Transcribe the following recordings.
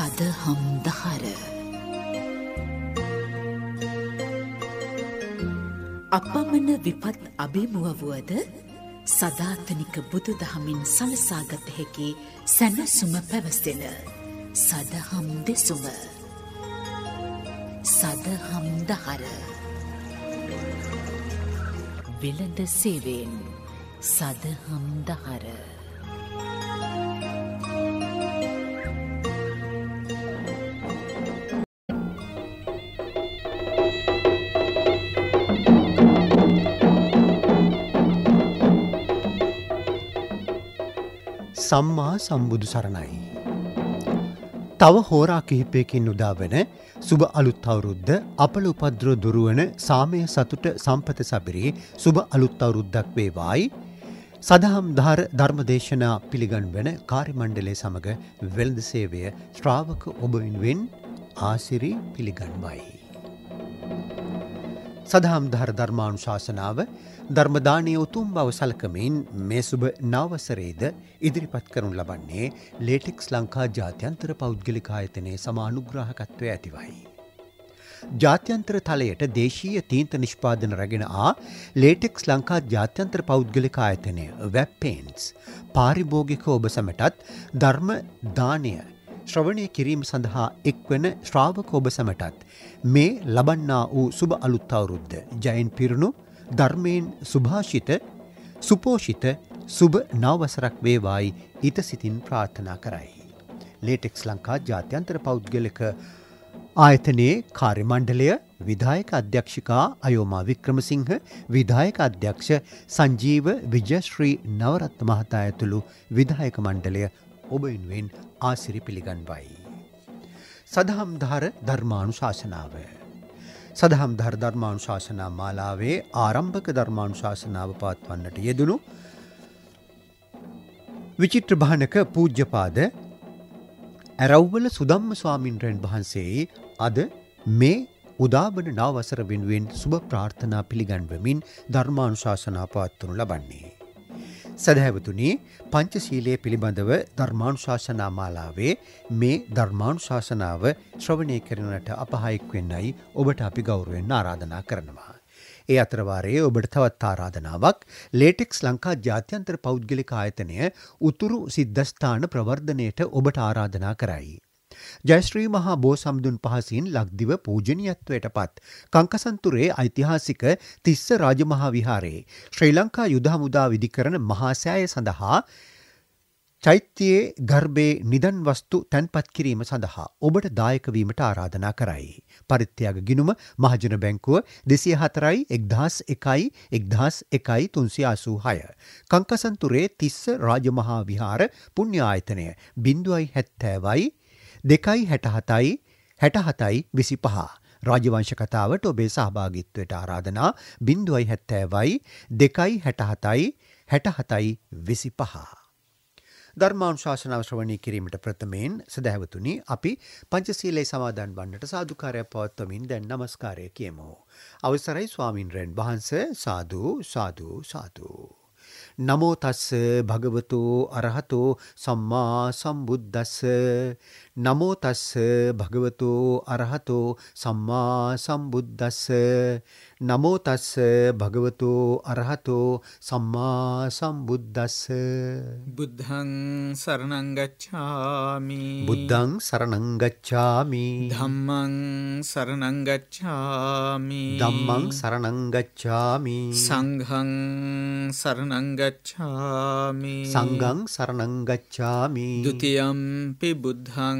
සදහම්දහර අපමණ විපත් අභිමුවවුවද සධාතනික බුදු දහමින් සලසාගත හැකි සැනසුම පැවසෙන සදහම් දෙසුම සදහම්දහර වෙළඳ සේවෙන් සදහම්දහර සම්මා සම්බුදු සරණයි. තව හෝරා කිහිපයකින් උදාවන සුබ අලුත් අවුරුද්ද අපල උපද්‍රෝ දුරුවන සාමය සතුට සම්පත සබිරි සුබ අලුත් අවුරුද්දක් වේවායි සදහම් ධාර ධර්මදේශනා පිළිගන්වන කාරිමණ්ඩලේ සමඟ වෙළඳ සේවය ශ්‍රාවක ඔබවින්වෙන් ආසිරි පිළිගන්වයි. සදහම් ධර ධර්මානුශාසනාව ධර්මදානය උතුම් බව සලකමින් මේ සුභ නවසරේද ඉදිරිපත් කරනු ලබන්නේ ලේටෙක්ස් ලංකා ජාත්‍යන්තර පෞද්ගලිකායතනයේ සමානුග්‍රහකත්වය ඇතිවයි. ජාත්‍යන්තර තලයට දේශීය තීන්ත නිෂ්පාදන රැගෙන ආ ලේටෙක්ස් ලංකා ජාත්‍යන්ත්‍ර පෞද්ගලිකායතනය වැප්පේන්ස් පාරිභෝගික ඔබ සමටත් ධර්ම දානය ශ්‍රවණය කිරීම සඳහා එක්වන ශ්‍රාවක ඔබ සැමටත් මේ ලබන්නා වූ සුභ අලුත් අවුරුද්ද ජයන් පිරුණු ධර්මයෙන් සුභාෂිත සුපෝෂිත සුභ නවසරක් වේවායි හිත සිතින් ප්‍රාර්ථනා කරයි. ලේටෙක්ස් ලංකා ජාත්‍යන්තර පෞද්ගලික ආයතනයේ කාර්යමණ්ඩලය විධායක අධ්‍යක්ෂිකා අයෝමා වික්‍රමසිංහ විධායක අධ්‍යක්ෂ සංජීව විජශ්‍රී නවරත්ත මහතා ඇතුළු විධායක මණ්ඩලය ඔබ වෙනුවෙන් ආසිරි පිළිගන්වයි. සදහම්ධාර ධර්මාණු ශාසනාව. සදහම්ධර් ධර්මාණු ශාසනා මාලාවේ ආරම්භක ධර්මාණු ශාසනාව පාත්වන්නට යෙදුණු විචිත්‍ර භානක පූජ්‍යපාද ඇරව්වල සුදම්ම ස්වාමින්ද්‍රයන් වහන්සේ අද මේ උදාබන නවසර වෙනුවෙන් සුභ ප්‍රාර්ථනා පිළිගන්වමින් ධර්මානුශාසනා පවත්වනු ලබන්නේ. සැදැහැවතුනි පංචශීලයේ පිළිබඳව ධර්මානුශාසනා මාලාවේ මේ ධර්මානුශාසනාව ශ්‍රවණය කරනට අපහායෙක් වෙන්නයි ඔබට අපි ගෞරවයෙන් ආරාධනා කරනවා. ඒ අතරවාරයේ ඔබට තවත් ආරාධනාවක් ලේටෙක්ස් ලංකා ජාත්‍යන්තර පෞද්ගලික ආයතනය උතුරු සිද්ධස්ථාන ප්‍රවර්ධනයට ඔබට ආරාධනා කරයි. ජයශ්‍රී මහා බෝසම්දුන් පහසින් ලක්දිව පූජනීයත්වයට පත් කංකසන්තුරේ ඓතිහාසික තිස්ස රාජමහා විහාරයේ ශ්‍රී ලංකා යුද හමුදා විධිකරන මහාසෑය සඳහා චෛත්‍යයේ ගර්භයේ නිදන් වස්තු තැන්පත් කිරීම සඳහා ඔබට දායක වීමට ආරාධනා කරයි. පරිත්‍යාග ගිණුම මහජන බැංකුව 204යි 1001යි 1001යි 386. කංකසන්තුරේ තිස්ස රාජමහා විහාර පුණ්‍ය ආයතනය 0.70යි දෙකයි හැටහතයි හැටහතයි විසි පහා. රාජවංශ කතාවට ඔබේ සහභාගිත්වයට ආරාධනා බින්දුවයි හැත්තෑවයි දෙකයි හැටහතයි හැටහතයි විසි පහා. ධර්මාන් ශාසනාව ශ්‍රවණය කිරීමට ප්‍රථමයෙන් සැදැහැවතුනි අපි පංචසීලේ සමාධන් වන්නට සාධකාරයක් පවත්වමින් දැන් නමස්කාරය කියමෝ. අවසරයි ස්වාමින්රෙන් වහන්ස සාධූ සාධූ සාධූ. නමෝ තස්ස භගවතෝ අරහතෝ සම්මා සම්බුද්දස්ස නමෝ තස්ස භගවතු අරහතෝ සම්මා සම්බුද්දස්ස නමෝ තස්ස භගවතු අරහතෝ සම්මා සම්බුද්දස්ස බුද්ධං සරණං ගච්ඡාමි බුද්ධං සරණං ගච්ඡාමි ධම්මං සරණං ගච්ඡාමි ධම්මං සරණං ගච්ඡාමි සංඝං සරණං ගච්ඡාමි සංඝං සරණං ගච්ඡාමි ဒ ුතියම්පි බුද්ධං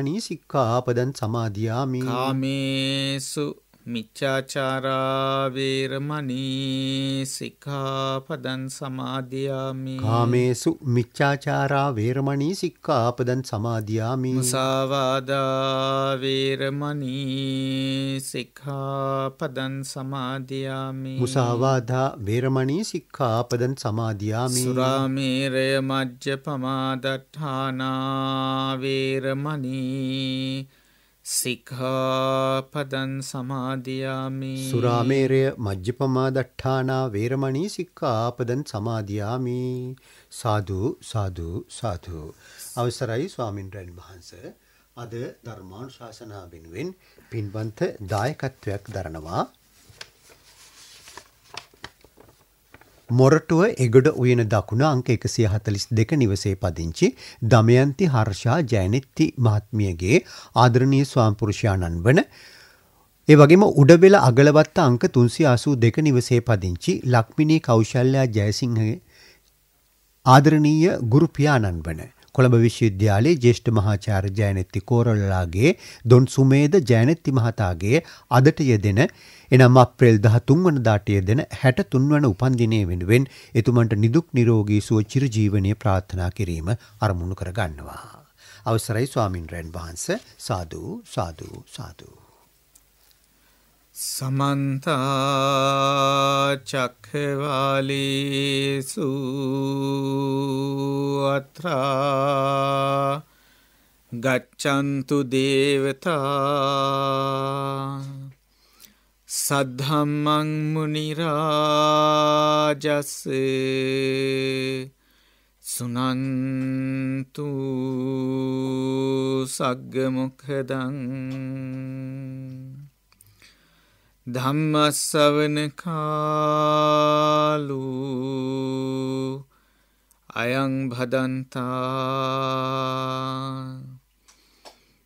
කම්මනී සික්ඛාපදං සමාදියාමි කාමේසු මිච්චාචාරාවේරමනී සික්ඛාපදන් සමාධයාමි කාමේසු මිච්චාචාරා වේරමණී සික්ඛාපදන් සමාධයාමි මුසාවාදාවේරමනී සික්ඛාපදන් සමාධයාමි මුසාවාදා වේරමණී සික්ඛාපදන් සමාධයාමි සුරාමේරය මජ්්‍ය පමාදට්ඨානාවේරමනී සික්හපදන් සමාධයාමි සුරාමේරය මජ්්‍යපමා දට්ඨානා වේරමණී සික්කාපදන් සමාධයාමි සාධූ සාධූ සාධූ අවසරයි ස්වාමින්ද්‍රයන් වහන්ස අද ධර්මාණු ශාසනා වෙනුවෙන් පින්බන්ත දායකත්වයක් දරනවා මොරටුව එගොඩ උයන දකුණ අංක එකසිය හතලිස් දෙක නිවසේ පදිංචි දමයන්ති හර්ෂා ජයනෙත්ති මහත්මියගේ ආදරණය ස්වාම්පුරුෂයාණන් වන ඒ වගේම උඩබෙල අගලවත්ත අංක තුන්සි ආසූ දෙක නිවසේ පදිංචි ලක්මිණී කෞශල්ලයා ජයසිංහගේ ආදරණීය ගුරුපියාණන් වන. කොළඹ විශ්වවිද්‍යාලයේ ජේෂ්ඨ මහාචාර්ය ජයනෙත්ති කෝරල්ලාගේ දොන් සුමේද ජයනෙත්ති මහතාගේ අදට යෙදෙන එනම් අප්‍රේල් 13 වනදාට යෙදෙන 63 වන උපන්දිනය වෙනුවෙන් එතුමන්ට නිදුක් නිරෝගී සුව චිරජීවනයේ ප්‍රාර්ථනා කිරීම අරමුණු කරගන්නවා. අවසරයි ස්වාමින්ද්‍රයන් වහන්සේ සාදු සාදු සාදු. සමන්ත චක්ඛවාලේසු අත්‍රා ගච්ඡන්තු දේවතා සද්ධම්මං මුනිරාජස්ස සුනන්තු සග්ගමොක්හදං ධම්මස්සවන කාලු අයං භදන්තා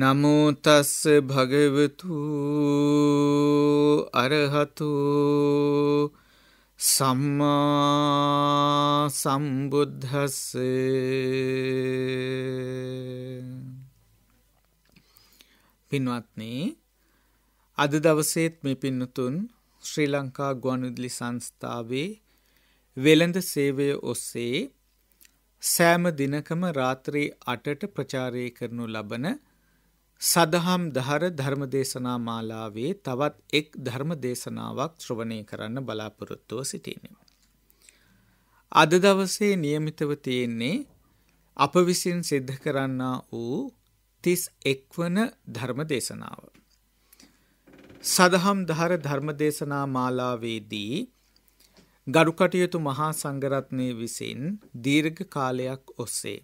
නමෝතස්ස භගවතු අරහතු සම්මා සම්බුද්ධස්සේ පින්වත්නේ අද දවසේත් මේ පින්නතුන් ශ්‍රී ලංකා ගුවනුදලි සංස්ථාවේ වෙළඳ සේවය ඔස්සේ සෑම දිනකම රාත්‍රී අටට ප්‍රචාරය කරනු ලබන සදහම් දහර ධර්මදේශනා මාලාවේ තවත් එක් ධර්මදේශනාවක් ශ්‍රවණය කරන්න බලාපොරොත්තුව සිටින්නේ. අද දවසේ નિયમિતව තියෙන්නේ අප විසින් සිද්ධ කරන්නා වූ 31 වන ධර්මදේශනාව. සදහම් දහර ධර්මදේශනා මාලාවේදී ගරුකටයුතු මහා සංඝරත්නය විසින් දීර්ඝ කාලයක් ඔස්සේ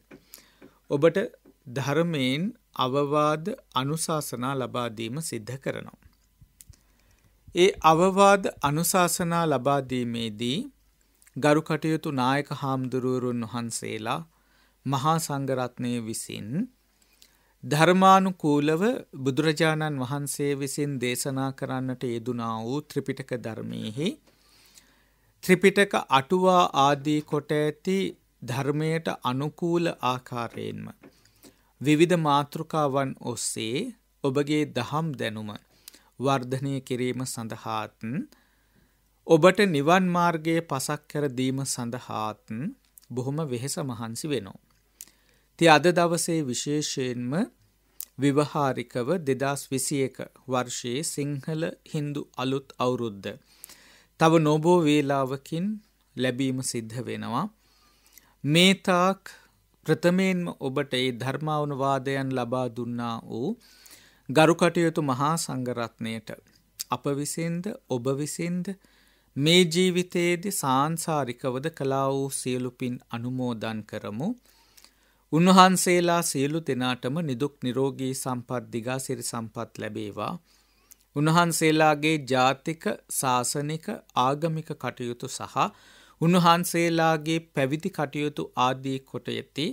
ඔබට ධර්මයෙන් අවවාද අනුශාසනා ලබා දීම සිද්ධ කරනවා. ඒ අවවාද අනුශාසනා ලබා දීමේදී ගරු කටයුතු නායක හාමුදුරුවරුන් වහන්සේලා මහා සංඝරත්නය විසින් ධර්මානුකූලව බුදුරජාණන් වහන්සේ විසින් දේශනා කරන්නට යෙදුනා වූ ත්‍රිපිටක ධර්මයෙහි ත්‍රිපිටක අටුවා ආදී කොට ඇති ධර්මයට අනුකූල ආකාරයෙන්ම විවිධ මාතෘකාවන් ඔස්සේ ඔබගේ දහම් දැනුම වර්ධනය කිරීම සඳහාත් ඔබට නිවන් මාර්ගයේ පසක් කර දීම සඳහාත් බොහොම වෙහෙස මහන්සි වෙනවා. ඉතින් අද දවසේ විශේෂයෙන්ම විවහාරිකව 2021 වර්ෂයේ සිංහල Hindu අලුත් අවුරුද්ද. තව නොබෝ වේලාවකින් ලැබීම සිද්ධ වෙනවා. මේ තාක් ප්‍රථමයෙන්ම ඔබට ඒ ධර්මාවනවාදයන් ලබා දුන්නා වූ ගරුකටයුතු මහා සංගරත්නයට අප විසින්ද ඔබ විසින්ද මේ ජීවිතයේද සාංසාරිකවද කලා වූ සියලුපින් අනුමෝදන් කරමු උන්වහන්සේලා සියලු දෙනාටම නිදුක් නිරෝගී සම්පත් දිගාසිරි සම්පත් ලැබේවා උන්වහන්සේලාගේ ජාතික ශාසනික ආගමික කටයුතු සහ උන්වහන්සේලාගේ පැවිදි කටයුතු ආදී කොට ඇති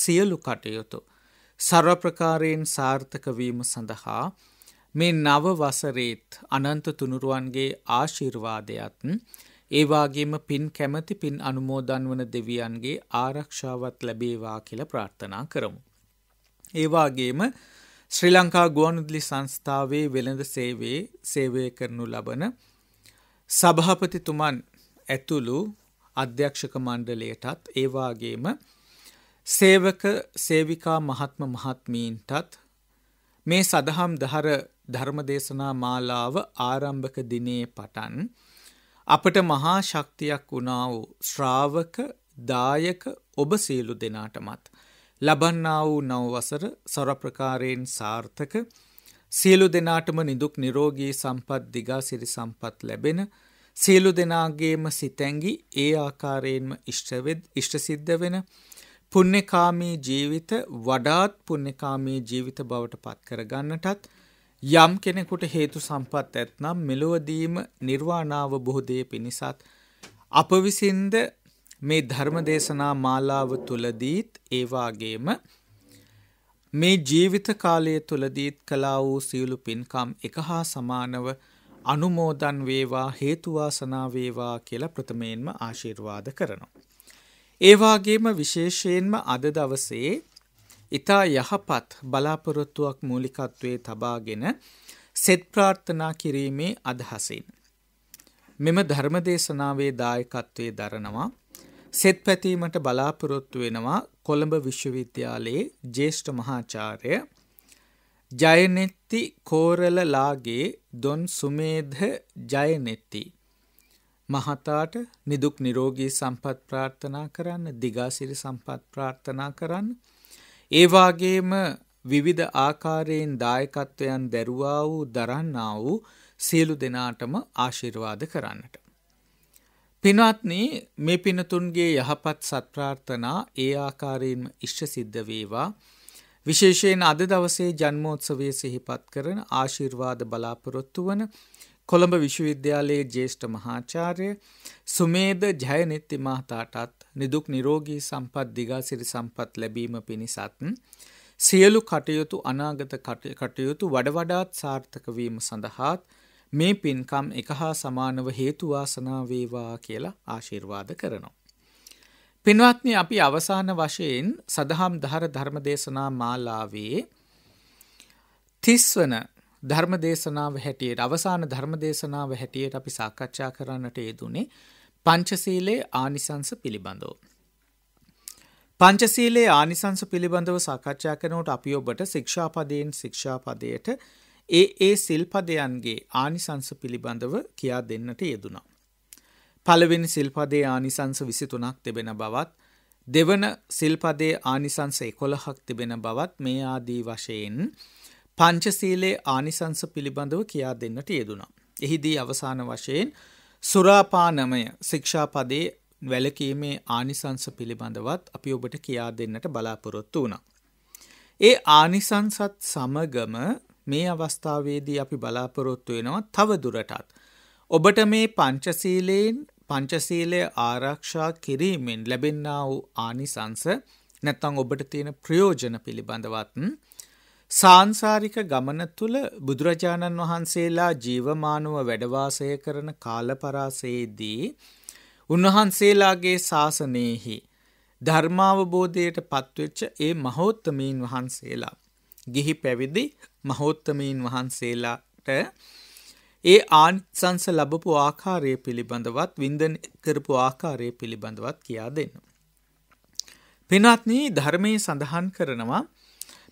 සියලු කටයුතු සර්ව ප්‍රකාරයෙන් සාර්ථක වීම සඳහා මේ නව වසරේත් අනන්ත තුනුරුවන්ගේ ආශිර්වාදයත් ඒවාගේම පින් කැමති පින් අනුමෝදන් වන දෙවියන්ගේ ආරක්ෂාවත් ලැබේවා කියල ප්‍රාර්ථනා කරමු. ඒවාගේම ශ්‍රී ලංකා ගුවනුදලි සංස්ථාවේ වෙළඳ සේවේ සේවය කරනු ලබන සභාපතිතුමන් ඇතුළු අධ්‍යක්ෂක මණ්ඩලයටත් ඒවාගේම සේවක සේවිකා මහත්ම මහත්මීන්ටත් මේ සදහම් දහර ධර්මදේශනා මාලාව ආරම්භක දිනේ පටන් අපට මහා ශක්තියක් වුණා වූ ශ්‍රාවක දායක ඔබ සියලු දෙනාටමත් ලබන්නා වූ නවවසර සොරප්‍රකාරයෙන් සාර්ථක සියලු දෙනාටම නිදුක් නිරෝගී සම්පත් දිගාසිරි සම්පත් ලැබෙන සියලු දෙනාගේම සිතැඟි ඒ ආකාරයෙන්ම ඉෂ්ටවෙද ඉෂ්ට සිද්ධ වෙන පුණ්‍යකාමී ජීවිත වඩාත් පුණ්‍යකාමී ජීවිත බවට පත් කරගන්නටත් යම් කෙනෙකුට හේතු සම්පත් ඇත්නම් මෙලොවදීම නිර්වාණාව බොහෝදය පිණිසත් අප විසින්ද මේ ධර්ම දේශනා මාලාව තුලදීත් ඒ වාගේම මේ ජීවිත කාලය තුලදීත් කලා වූ සියලු පින්කම් එක හා සමානව අනුමෝදන් වේවා හේතු වාසනා වේවා කියලා ප්‍රථමයෙන්ම ආශිර්වාද කරනවා. ඒ වාගේම විශේෂයෙන්ම අද දවසේ ඊතා යහපත් බලාපොරොත්තුවක් මූලිකත්වයේ තබාගෙන සෙත් ප්‍රාර්ථනා කිරීමේ අදහසින් මෙම ධර්මදේශනාවේ දායකත්වයේ දරනවා සෙත් පැතීමට බලාපොරොත්තු වෙනවා කොළඹ විශ්වවිද්‍යාලයේ ජේෂ්ඨ මහාචාර්ය ජයනෙත්ති කෝරලලාගේ දොන් සුමේධ ජයනෙත්ති මහතාට නිදුක් නිරෝගී සම්පත් ප්‍රාර්ථනා කරන්න දිගාසිරි සම්පත් ප්‍රාර්ථනා කරන්න ඒවාගේම විවිධ ආකාරයෙන් දායකත්වයන් දැරුවා වූ දරන්නා වූ සියලු දෙනාටම ආශිර්වාද කරන්නට. පිනවත්නි මේ පිනතුන්ගේ යහපත් සත්ප්‍රාර්ථනා ඒ ආකාරයෙන්ම ඉෂ්ට සිද්ධ වේවා විශේෂයෙන් අද දවසේ ජන්මෝත්සවය සිහිපත් කරන ආශිර්වාද බලාපොරොත්තු වන කොළඹ විශ්වවිද්‍යාලයේ ජේෂ්ඨ මහාචාර්ය සුමේද ජයනෙත්ති මහතාටත් නිදුක් නිරෝගී සම්පත් දිගාසිරි සම්පත් ලැබීම පිණිසත් සියලු කටයුතු අනාගත කටයුතු වඩවඩාත් සාර්ථකවීම සඳහාත් මේ පින්කම් එක හා සමානව හේතුවාසනා වේවා කියලා ආශිර්වාද කරනවා. පින්වත්නි අපි අවසාන වශයෙන් සදහම් දහර ධර්මදේශනා මාලාවේ තිස්වන ධර්මදේශනාව හැටියට අවසාන ධර්මදේශනාව හැටියට අපි සාකච්ඡා කරන්නට යෙදුනේ පංචසීලේ ආනිසංස පිළිබඳව. පංචසීලේ ආනිසංස පිළිබඳව සාකච්ඡා කරනකොට අපි ඔබට ශික්ෂාපදයෙන් ශික්ෂාපදයට ඒ ඒ සිල්පදයන්ගේ ආනිසංස පිළිබඳව කියා දෙන්නට යෙදුනා. පළවෙනි සිල්පදේ ආනිසංස විසිතුනක් තිබෙන බවත් දෙවන සිල්පදේ ආනිසංස එකොළහක් තිබෙන බවත් මේ ආදී වශයෙන් පංචසීලේ ආනිසංස පිළිබඳව කියා දෙන්නට යෙදුණා. එහිදී අවසාන වශයෙන් සුරාපානමය ශික්ෂාපදේ වැලකීමේ ආනිසංස පිළිබඳවත් අපි ඔබට කියා දෙන්නට බලාපොරොත්තු වුණා. ඒ ආනිසංසත් සමගම මේ අවස්ථාවේදී අපි බලාපොරොත්තු වෙනවා තව දුරටත් ඔබට මේ පංචසීලයෙන් පංචසීලය ආරක්ෂා කිරීමෙන් ලැබෙන්නා වූ ආනිසංස නැත්තං ඔබට තියෙන ප්‍රයෝජන පිළිබඳවත්න් සාංසාරික ගමන තුළ බුදුරජාණන් වහන්සේලා ජීවමානුව වැඩවාසය කරන කාලපරාසයේදී උන්වහන්සේලාගේ ශාසනයෙහි ධර්මාවබෝධයට පත්වෙච්ච ඒ මහෝත්තමීන් වහන්සේලා. ගිහි පැවිදි මහෝත්තමීන් වහන්සේලාට ඒ ආනිසංස ලැබපු ආකාරය පිළිබඳවත් වින්දන කරපු ආකාරය පිළිබඳවත් කියා දෙන්න. පින්වත්නි ධර්මයේ සඳහන් කරනවා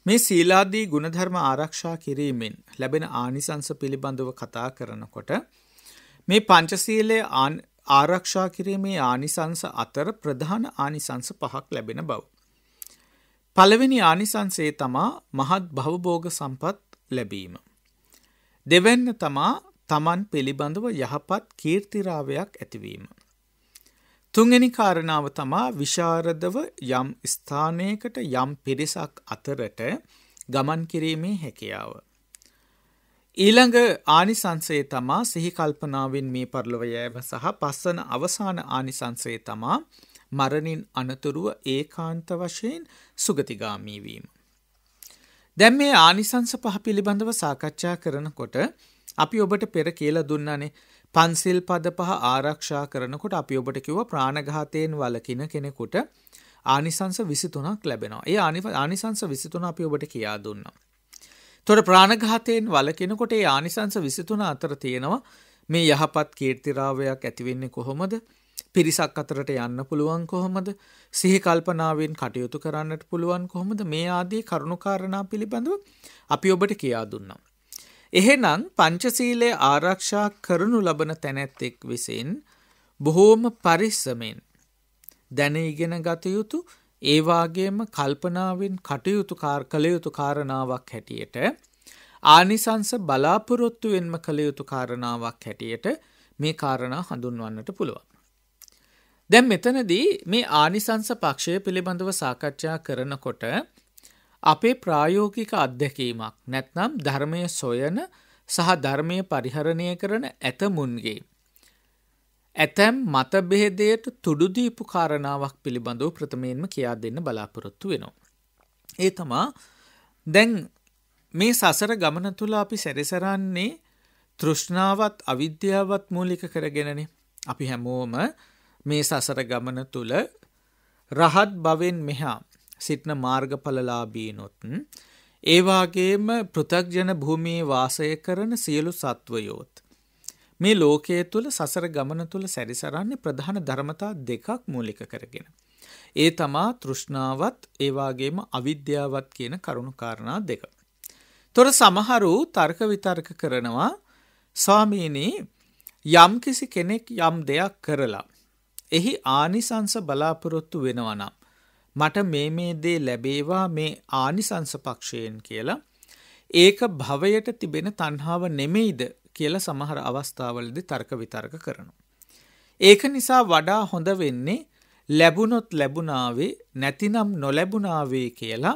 මේ සීලාදී ගුණධර්ම ආරක්ෂා කිරීමෙන් ලැබෙන ආනිසංස පිළිබඳව කතා කරනකොට මේ පංචශීලයේ ආරක්ෂා කිරීමේ ආනිසංස අතර ප්‍රධාන ආනිසංස පහක් ලැබෙන බව. පළවෙනි ආනිසංසයේ තමා මහත් භවභෝග සම්පත් ලැබීම. දෙවැන්න තමා තමන් පිළිබඳව යහපත් කීර්තිරාවයක් ඇතිවීම. තුන්ගනි කාරණාව තමා විශාරදව යම් ස්ථානයකට යම් පිරිසක් අතරට ගමන් කිරීමේ හැකියාව. ඊළඟ ආනිසංසයේ තමා සිහිකල්පනාවෙන් මේ පරලොව යෑම සහ පස්සන අවසාන ආනිසංසයේ තමා මරණින් අනතුරුව ඒකාන්ත වශයෙන් සුගතිගාමීවීම. දැම් මේ ආනිසංස පහ පිළිබඳව සාකච්ඡා කරනකොට අපි ඔබට පෙර කියලා දුන්නානේ පන්සිල් පද පහ ආරක්ෂා කරනකොට අපි ඔබට කිව්ව ප්‍රාණඝාතයෙන් වළකින කෙනෙකුට ආනිසංස 23ක් ලැබෙනවා. ඒ ආනිසංස 23 අපි ඔබට කියා දුන්නා. තොර ප්‍රාණඝාතයෙන් වළකිනකොට ඒ ආනිසංස 23 අතර තියෙනවා මේ යහපත් කීර්තිරාවයක් ඇති වෙන්නේ කොහොමද? පිරිසක් අතරට යන්න පුළුවන් කොහොමද? සිහි කල්පනාවෙන් කටයුතු කරන්නට පුළුවන් කොහොමද? මේ ආදී කරුණාකාරණා පිළිබඳව අපි ඔබට කියා දුන්නා. එහෙනම් පංචසීලය ආරක්ෂා කරනු ලබන තැනැත්තෙක් විසින් බොහෝම පරිස්සමෙන් දැන ඉගෙන ගත යුතු ඒවාගේම කල්පනාවෙන් කටයුතු කළ යුතු කාරණාවක් හැටියට ආනිසංස බලාපොරොත්තුවෙන්ම කළ යුතු කාරණාවක් හැටියට මේ කාරණා හඳුන්වන්නට පුළුවන්. දැන් මෙතනදී මේ ආනිසංස පක්ෂය පිළිබඳව සාකච්ඡා කරනකොට අපේ ප්‍රායෝගික අත්දැකීමක් නැත්නම් ධර්මය සොයන සහ ධර්මය පරිහරණය කරන ඇතමුන්ගේ. ඇතැම් මතබෙහෙදයට තුඩුදීපු කාරණාවක් පිළිබඳව ප්‍රථමයෙන්ම කියා දෙන්න බලාපොරොත්තු වෙනවා. ඒ තමා දැන් මේ සසර ගමන තුළ අපි සැරිසරන්නේ තෘෂ්ණාවත් අවිද්‍යාවත් මූලික කරගෙනන අපි හැමෝම මේ සසර ගමන තුළ රහත් බවෙන් මෙහා සිටින මාර්ගඵලලාබීනොත් ඒ වාගේම පෘථග්ජන භූමියේ වාසය කරන සියලු සත්වයෝත් මේ ලෝකයේ තුල සසර ගමන තුල සැරිසරන්නේ ප්‍රධාන ධර්මතා දෙකක් මූලික කරගෙන. ඒ තමා තෘෂ්ණාවත් ඒ වාගේම අවිද්‍යාවත් කියන කරුණු කාරණා දෙක. තොර සමහරු තර්ක විතර්ක කරනවා ස්වාමීනි යම්කිසි කෙනෙක් යම් දෙයක් කරලා එහි ආනිසංස බලාපොරොත්තු වෙනවා නම් මට මේ මේ දේ ලැබේවා මේ ආනිසංස පක්ෂයෙන් කියලා ඒක භවයට තිබෙන තණ්හාව නෙමෙයිද කියලා සමහර අවස්ථාවලදි තර්ක විතර්ක කරනවා. ඒක නිසා වඩා හොඳ වෙන්නේ ලැබුණොත් ලැබුණාවේ නැතිනම් නොලැබුණාවේ කියලා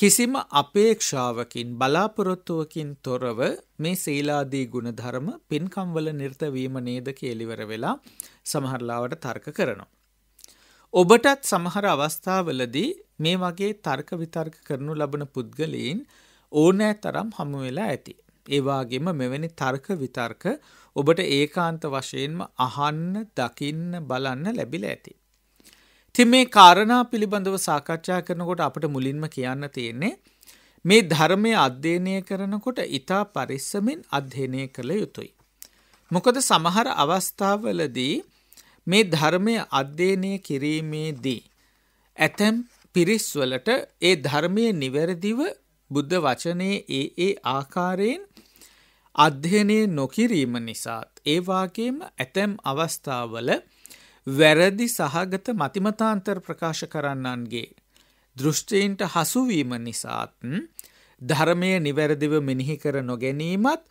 කිසිම අපේක්ෂාවකින් බලාපොරොත්තුවකින් තොරව මේ සීලාදී ගුණධර්ම පින්කම්වල නිර්තවීම නේද කියලිවර වෙලා සමහරලාවට තර්ක කරනවා. ඔබටත් සමහර අවස්ථාවලදී මේ වගේ තර්ක විතර්ක කරනු ලබන පුද්ගලයින් ඕනෑ තරම් හමුවෙලා ඇති. ඒවාගේම මෙවැනි තර්ක විතර්ක ඔබට ඒකාන්ත වශයෙන්ම අහන්න දකින්න බලන්න ලැබිල ඇති. තින් මේ කාරණා පිළිබඳව සාකච්ඡා කරනකොට අපට මුලින්ම කියන්න තියෙන්නේ මේ ධර්මය අධ්‍යයනය කරනකොට ඉතා පරිස්සමෙන් අධ්‍යයනය කළ යුතුයි. මොකද සමහර අවස්ථාවලදී මේ ධර්මය අධ්‍යයනය කිරීමේදී ඇතැම් පිරිස්වලට ඒ ධර්මය නිවැරදිව බුද්ධ වචනයේ ඒ ඒ ආකාරයෙන් අධ්‍යයනය නොකිරීම නිසාත් ඒවාගේම ඇතැම් අවස්ථාවල වැරදි සහගත මතිමතාන්තර ප්‍රකාශ කරන්නන්ගේ දෘෂ්ටීන්ට හසුවීම නිසාත්න් ධර්මය නිවැරදිව මිනිහි කර නොගැනීමත්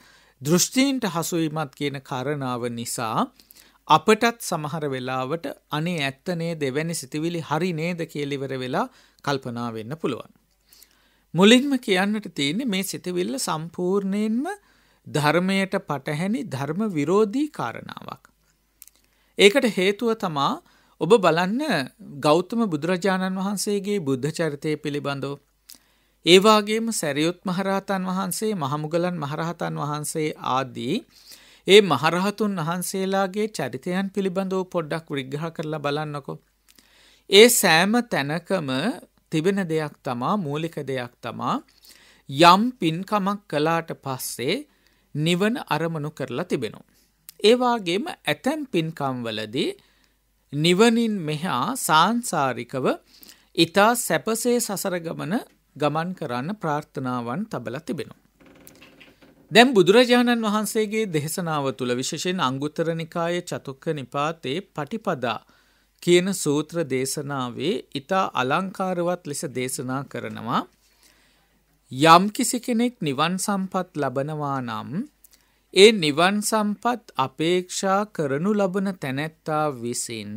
දෘෂ්ටීන්ට හසුවීමත් කියන කරණාව නිසා අපටත් සමහර වෙලාවට අනේ ඇත්තනේ දෙවැනි සිතිවිලි හරි නේද කියලිවර වෙලා කල්පනා වෙන්න පුළුවන්. මුලින්ම කියන්නට තියෙන්නේ මේ සිතිවිල්ල සම්පූර්ණයෙන්ම ධර්මයට පටහැනි ධර්ම විරෝධී කාරණාවක්. ඒකට හේතුව තමා ඔබ බලන්න ගෞතම බුදුරජාණන් වහන්සේගේ බුද්ධ චරිතය පිළිබඳෝ. ඒවාගේම සැරියුත් මහරහතන් වහන්සේ මහමුගලන් මහරහතන් වහන්සේ ආදී ඒ මහරහතුන් වහන්සේලාගේ චරිතයන් පිළිබඳව පොඩ්ඩක් විග්‍රහ කරලා බලන්නකො. ඒ සෑම තැනකම තිබෙන දෙයක් තමා මූලික දෙයක් තමා යම් පින්කමක් කලාට පස්සේ නිවන අරමනු කරලා තිබෙනවා. ඒවාගේම ඇතැම් පින්කම්වලදී නිවනින් මෙහා සාංසාරිකව ඉතා සැපසේ සසරගමන ගමන් කරන්න ප්‍රාර්ථනාවන් තබල තිබෙනවා. දැන් බුදුරජාණන් වහන්සේගේ දේශනාව තුළ විශේෂයෙන් අංගුත්තර නිකාය චතුක්ක නිපාතේ පටිපදා කියන සූත්‍ර දේශනාවේ ඉතා අලංකාරවත් ලෙස දේශනා කරනවා යම් කිසි කෙනෙක් නිවන් සම්පත් ලබනවා නම් ඒ නිවන් සම්පත් අපේක්ෂා කරනු ලබන තැනැත්තා විසින්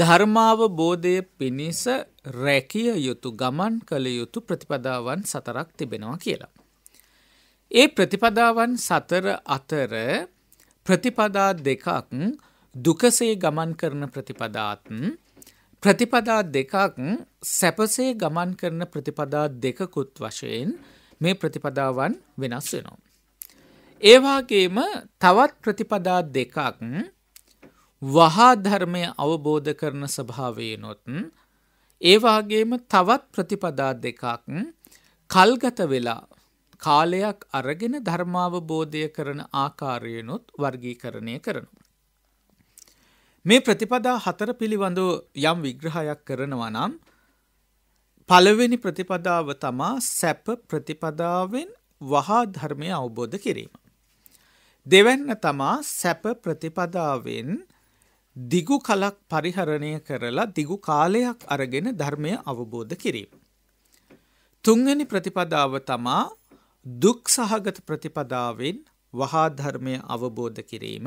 ධර්මාවබෝධය පිණිස රැකිය යුතු ගමන් කළ යුතු ප්‍රතිපදාවන් සතරක් තිබෙනවා කියලා. ඒ ප්‍රතිපදාවන් සතර අතර ප්‍රතිපදා දෙකක් දුකසේ ගමන් කරන ප්‍රතිපදාත්න් ප්‍රතිපදා දෙකක් සැපසේ ගමන් කරන ප්‍රතිපදා දෙකකුත් වශයෙන් මේ ප්‍රතිපදාවන් වෙනස් වෙනවා. ඒවාගේම තවත් ප්‍රතිපදා දෙකක් වහා ධර්මය අවබෝධ කරන ස්භාවයනොතුන් ඒවාගේම තවත් ප්‍රතිපදා දෙකක් කල්ගත වෙලා කාලයක් අරගෙන ධර්මාවබෝධය කරන ආකාරයනොත් වර්ගීකරණය කරනවා. මේ ප්‍රතිපදා හතර පිළිබඳව යම් විග්‍රහයක් කරනවා නම් පළවෙනි ප්‍රතිපදාව තමා සැප ප්‍රතිපදාවෙන් වහා ධර්මය අවබෝධ කිරීම. දෙවැන්න තමා සැප ප්‍රතිපදාවෙන් දිගු කලක් පරිහරණය කරලා දිගු කාලයක් අරගෙන ධර්මය අවබෝධ කිරීම. තුන්වැනි ප්‍රතිපදාව තමා දුක් සහගත ප්‍රතිපදාවෙන් වහා ධර්මය අවබෝධ කිරීම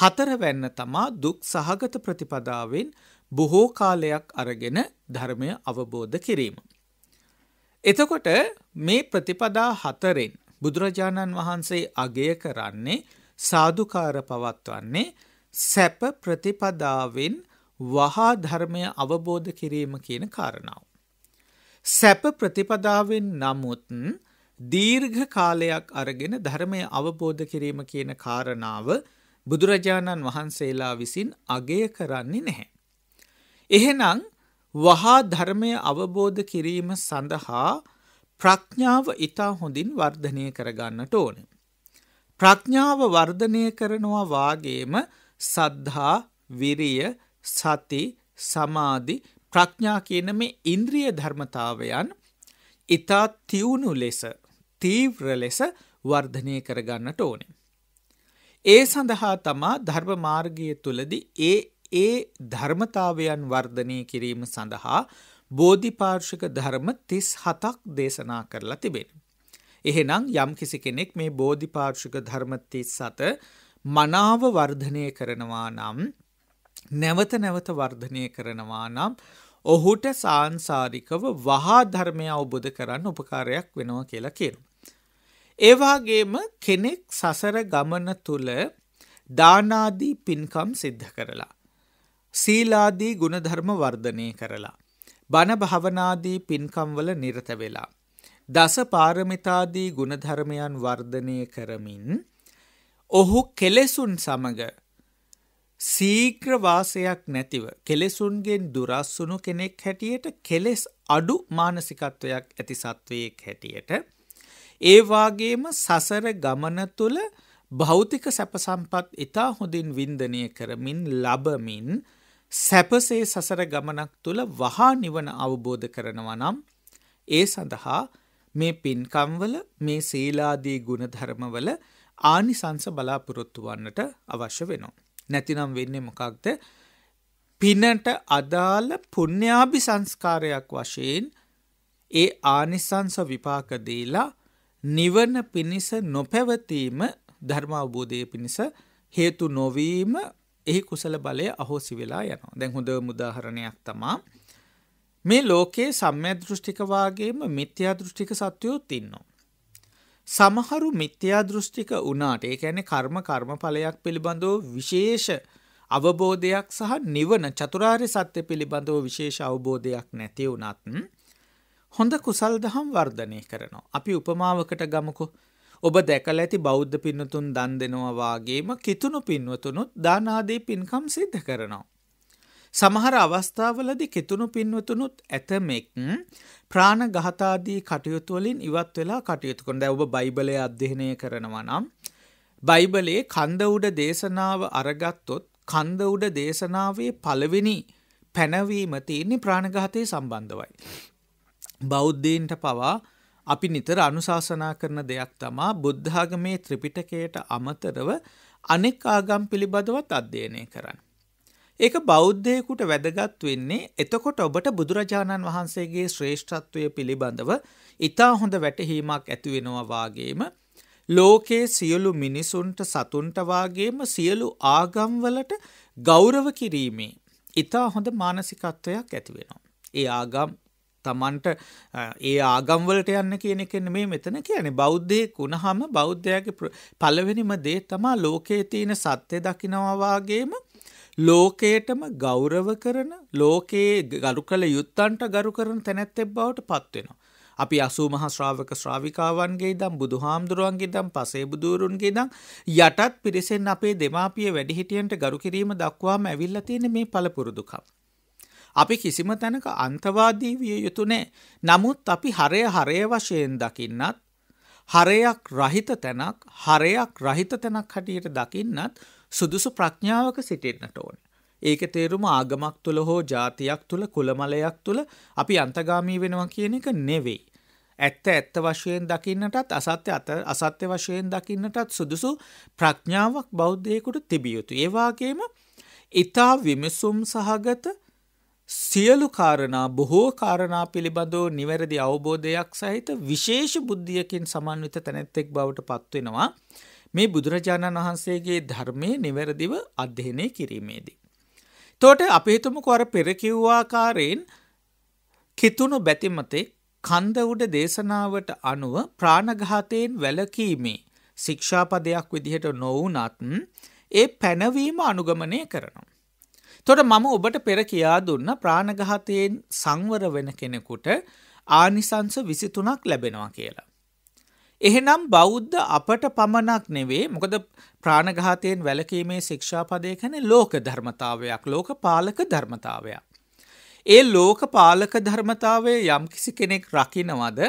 හතරවැන්න තමා දුක් සහගත ප්‍රතිපදාවෙන් බොහෝ කාලයක් අරගෙන ධර්මය අවබෝධ කිරීම. එතකොට මේ ප්‍රතිපදා හතරෙන් බුදුරජාණන් වහන්සේ අගය කරන්නේ සාධකාර පවත්වන්නේ සැප ප්‍රතිපදාවෙන් වහා ධර්මය අවබෝධ කිරීම කියන කාරණාව. සැප ප්‍රතිපදාවෙන් නමුත් දීර්ඝ කාලයක් අරගෙන ධර්මය අවබෝධ කිරීම කියන කාරණාව බුදුරජාණන් වහන්සේලා විසින් අගය කරන්නේ නැහැ. එහෙනම් වහා ධර්මය අවබෝධ කිරීම සඳහා ප්‍රඥාව ඉතා හොඳින් වර්ධනය කරගන්නට ඕන. ප්‍රඥාව වර්ධනය කරනවා වාගේම සද්ධා, විරිය, සති, සමාධි, ප්‍රඥා කියන මේ ඉන්ද්‍රිය ධර්මතාවයන් ඉතා තියුණු ලෙස තීව්‍ර ලෙස වර්ධනය කරගන්නට ඕනේ. ඒ සඳහා තමා ධර්මමාර්ගය තුළදි ඒ ඒ ධර්මතාවයන් වර්ධනය කිරීම සඳහා බෝධිපාර්ෂික ධර්ම තිස් හතක් දේශනා කරලා තිබෙන. එහෙනම් යම් කිසි කෙනෙක් මේ බෝධිපාර්ෂික ධර්මතිස් සත මනාව වර්ධනය කරනවා නම් නැවත නැවත වර්ධනය කරනවා නම් ඔහුට සාංසාරිකව වහා ධර්මය අවබොධ කරන්න උපකාරයක් වෙනවා කියලා කියන. ඒවාගේම කෙනෙක් සසර ගමන තුළ දානාදී පින්කම් සිද්ධ කරලා. සීලාදී ගුණධර්ම වර්ධනය කරලා. බණ භවනාදී පින්කම්වල නිරත වෙලා. දස පාරමිතාදී ගුණධර්මයන් වර්ධනය කරමින් ඔහු කෙලෙසුන් සමඟ සීග්‍ර වාසයක් නැතිව කෙලෙසුන්ගෙන් දුරස්සුණු කෙනෙක් හැටියට කෙලෙස් අඩු මානසිකත්වයක් ඇති සත්වයෙක් හැටියට ඒ වාගේම සසර ගමන තුල භෞතික සැප සම්පත් ඊටා හොඳින් වින්දනය කරමින් ලබමින් සැපසේ සසර ගමනක් තුල වහා නිවන අවබෝධ කරනවා නම් ඒ සඳහා මේ පින්කම්වල මේ සීලාදී ගුණධර්මවල ආනිසංස බලාපොරොත්තු වන්නට අවශ්‍ය වෙනවා නැතිනම් වෙන්නේ මොකක්ද පිනට අදාළ පුණ්‍යාභි සංස්කාරයක් වශයෙන් ඒ ආනිසංස විපාක දීලා නිවන පිණිස නොපැවතීම ධර්ම අවබෝධයේ පිණිස හේතු නොවීම එහි කුසල බලය අහෝසි වෙලා යනවා. දැන් හොඳම උදාහරණයක් තමා මේ ලෝකයේ සම්මිය දෘෂ්ටික වාගේම මිත්‍යා දෘෂ්ටික සත්වයෝත් ඉන්නවා. සමහරු මිත්‍යා දෘෂ්ටික වුණාට ඒ කියන්නේ කර්ම කර්මඵලයක් පිළිබඳව විශේෂ අවබෝධයක් සහ නිවන චතුරාර්ය සත්‍ය පිළිබඳව විශේෂ අවබෝධයක් නැති වුණත් හොඳ කුසල් දහම් වර්ධනය කරනවා. අපි උපමාවකට ගමකෝ. ඔබ දැකලා ඇති බෞද්ධ පින්නතුන් දන් දෙනවා වාගේම කිතුණු පින්වතුනුත් දාන ආදී පින්කම් සිද්ධ කරනවා. සමහර අවස්ථාවලදි කෙතුුණු පින්වතුනුත් ඇතමෙක් ප්‍රාණ ගහතාදී කටයුතුවලින් ඉවත් වෙලා කටයුතු කොඳ ඔබ බයිබලය අධ්‍යනය කරනවා නම්. බයිබලේ කන්ද උඩ දේශනාව අරගත්තොත් කන්ද උඩ දේශනාවේ පළවෙනි පැනවීම තියන්නේ ප්‍රාණඝාතය සම්බන්ධවයි. බෞද්ධයන්ට පවා අපි නිතර අනුශාසනා කරන දෙයක් තමා බුද්ධාගමේ ත්‍රිපිටකයට අමතරව අනෙක් ආගම් පිළිබඳවත් අධ්‍යයනය කරන්න. ඒක බෞද්ධයකුට වැදගත් වෙන්නේ එතකොට ඔබට බුදුරජාණන් වහන්සේගේ ශ්‍රේෂ්ඨත්වය පිළිබඳව ඉතා හොඳ වැටහීමක් ඇතිවෙනවාවාගේම ලෝකයේ සියලු මිනිසුන්ට සතුන්ටවාගේම සියලු ආගම්වලට ගෞරව කිරීමේ ඉතා හොඳ මානසිකත්වයක් ඇතිවෙනවා. ඒ ආගම් තමන්ට ඒ ආගම්වලට යන්න කියන එකන මේ මෙතන කියන බෞද්ධයෙක් වුණහම බෞද්ධයාගේ පළවෙනිම දේ තමා ලෝකයේ තියෙන සත්‍යය දකිනවාවාගේම ලෝකයටම ගෞරව කරන ලෝකයේ ගරු කළ යුත්තන්ට ගරු කරන තැනැත්තෙක් බවට පත්වෙනවා. අපි අසූ මහ ශ්‍රාවක ශ්‍රාවිකාවන්ගේ දම් බුදු හාමුදුරුවන්ගේ දම් පසේ බුදුරුන්ගේ දම් යටත් පිරිසෙන් අපේ දෙමාපිය වැඩිහිටියන්ට ගරු කිරීම දක්වාම ඇවිල්ල තියෙන මේ පළපුරුදුකම්. අපි කිසිම තැනක අන්තවාදී විය යුතු නෑ. නමුත් අපි හරය හරය වශයෙන් දකින්නත් හරයක් රහිත තැනක් හරයක් රහිත තැනක් හටියට දකින්නත් සුදුසු ප්‍රඥාවක සිටින්නට ඕන. ඒක තේරුම ආගමක් තුළ හෝ ජාතියක් තුළ කුලමලයක් තුළ අපි අන්තගාමී වෙනවා කියන එක නෙවෙයි. ඇත්ත ඇත්ත වශයෙන් දකින්නටත් අසත්‍ය අත අසත්‍ය වශයෙන් දකින්නටත් සුදුසු ප්‍රඥාවක් බෞද්ධයෙකුට තිබිය යුතු. ඒවාගේම ඉතා විමසුම් සහගත සියලු කාරණා බොහෝ කාරණා පිළිබඳව නිවැරදි අවබෝධයක් සහිත විශේෂ බුද්ධියකින් සමන්විත තැනැත්තෙක් බවට පත්වෙනවා. මේ බුදුරජාණන් වහන්සේගේ ධර්මය නිවැරදිව අධ්‍යයනය කිරීමේදී. තෝට අපිහිතුමු කොර පෙරකිව්වාකාරයෙන් කිතුුණු බැතිමතෙක් කන්ද උඩ දේශනාවට අනුව ප්‍රාණඝාතයෙන් වැළකීමේ ශික්ෂාපදයක් විදිහට නොවුනත් ඒ පැනවීම අනුගමනය කරනවා. තොට මම ඔබට පෙර කියා දුන්න ප්‍රාණඝාතයෙන් සංවර වෙන කෙනෙකුට ආනිසංස විසිතුනක් ලැබෙනවා කියලා. එහෙනම් බෞද්ධ අපට පමණක් නෙවේ මොකද ප්‍රාණඝාතයෙන් වැළකීමේ ශික්ෂාපදය කැන ලෝක ධර්මතාවයක් ලෝක පාලක ධර්මතාවයක්. ඒ ලෝක පාලක ධර්මතාවේ යම් කිසි කෙනෙක් රකිනවද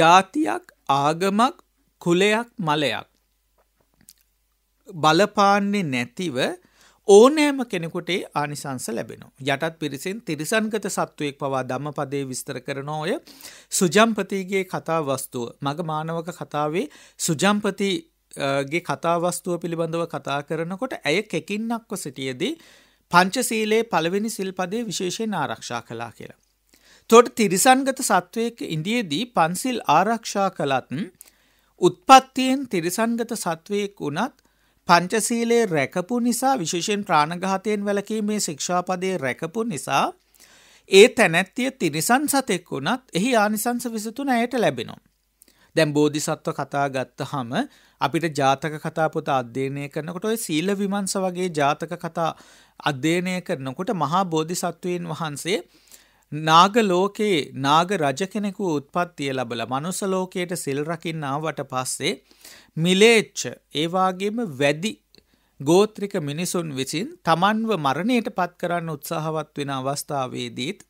ජාතියක් ආගමක් කුලයක් මලයක්. බලපාන්නේ නැතිව ඕනෑම කෙනෙකුටේ ආනිසංස ලැබෙනවා. යටත් පිරිසෙන් තිරිසන්ගත සත්වයෙක් පවා ධම්ම පදේ විස්තර කරන ඔය සුජම්පතිගේ කතා වස්තුව. මග මානවක කතාවේ සුජම්පතිගේ කතාවස්තුව පිළිබඳව කතා කරනකොට ඇය කෙකින්නක්ව සිටියදී පංචසීලයේ පළවෙනි සිල්පදේ විශේෂයෙන් ආරක්ෂා කලා කියලා. තොට තිරිසන්ගත සත්වයක ඉන්දියේදී පන්සිල් ආරක්ෂා කළත්න් උත්පත්තියෙන් තිරිසන්ගත සත්වයෙක් වුණත් පංචසීලයේ රැකපු නිසා විශේෂෙන් ප්‍රාණඝාතයෙන් වැලකීමේ ශික්ෂාපදයේ රැකපු නිසා ඒ තැනැත්තිය තිරිසන් සතෙක් වුණත් එහි ආනිසංස විසතුන ඇයට ලැබෙනවා. දැම් බෝධිසත්ව කතා ගත්ත හම අපිට ජාතක කතාපොත අධ්‍යයනය කරනකොට ඔය සීල විමංස වගේ ජාතක කතා අධ්‍යයනය කරනකොට මහා බෝධිසත්වයෙන් වහන්සේ නාග ලෝකයේ නාග රජ කෙනෙකු උත්පත්තිය ලබල මනුස ලෝකයට සිල් රකින්න ආවට පස්සේ මිලේච්ච ඒ වගේම වැදි ගෝත්‍රික මිනිසුන් විසින් තමන්ව මරණයට පත් කරන්න උත්සාහවත් වෙන අවස්ථාවේදීත්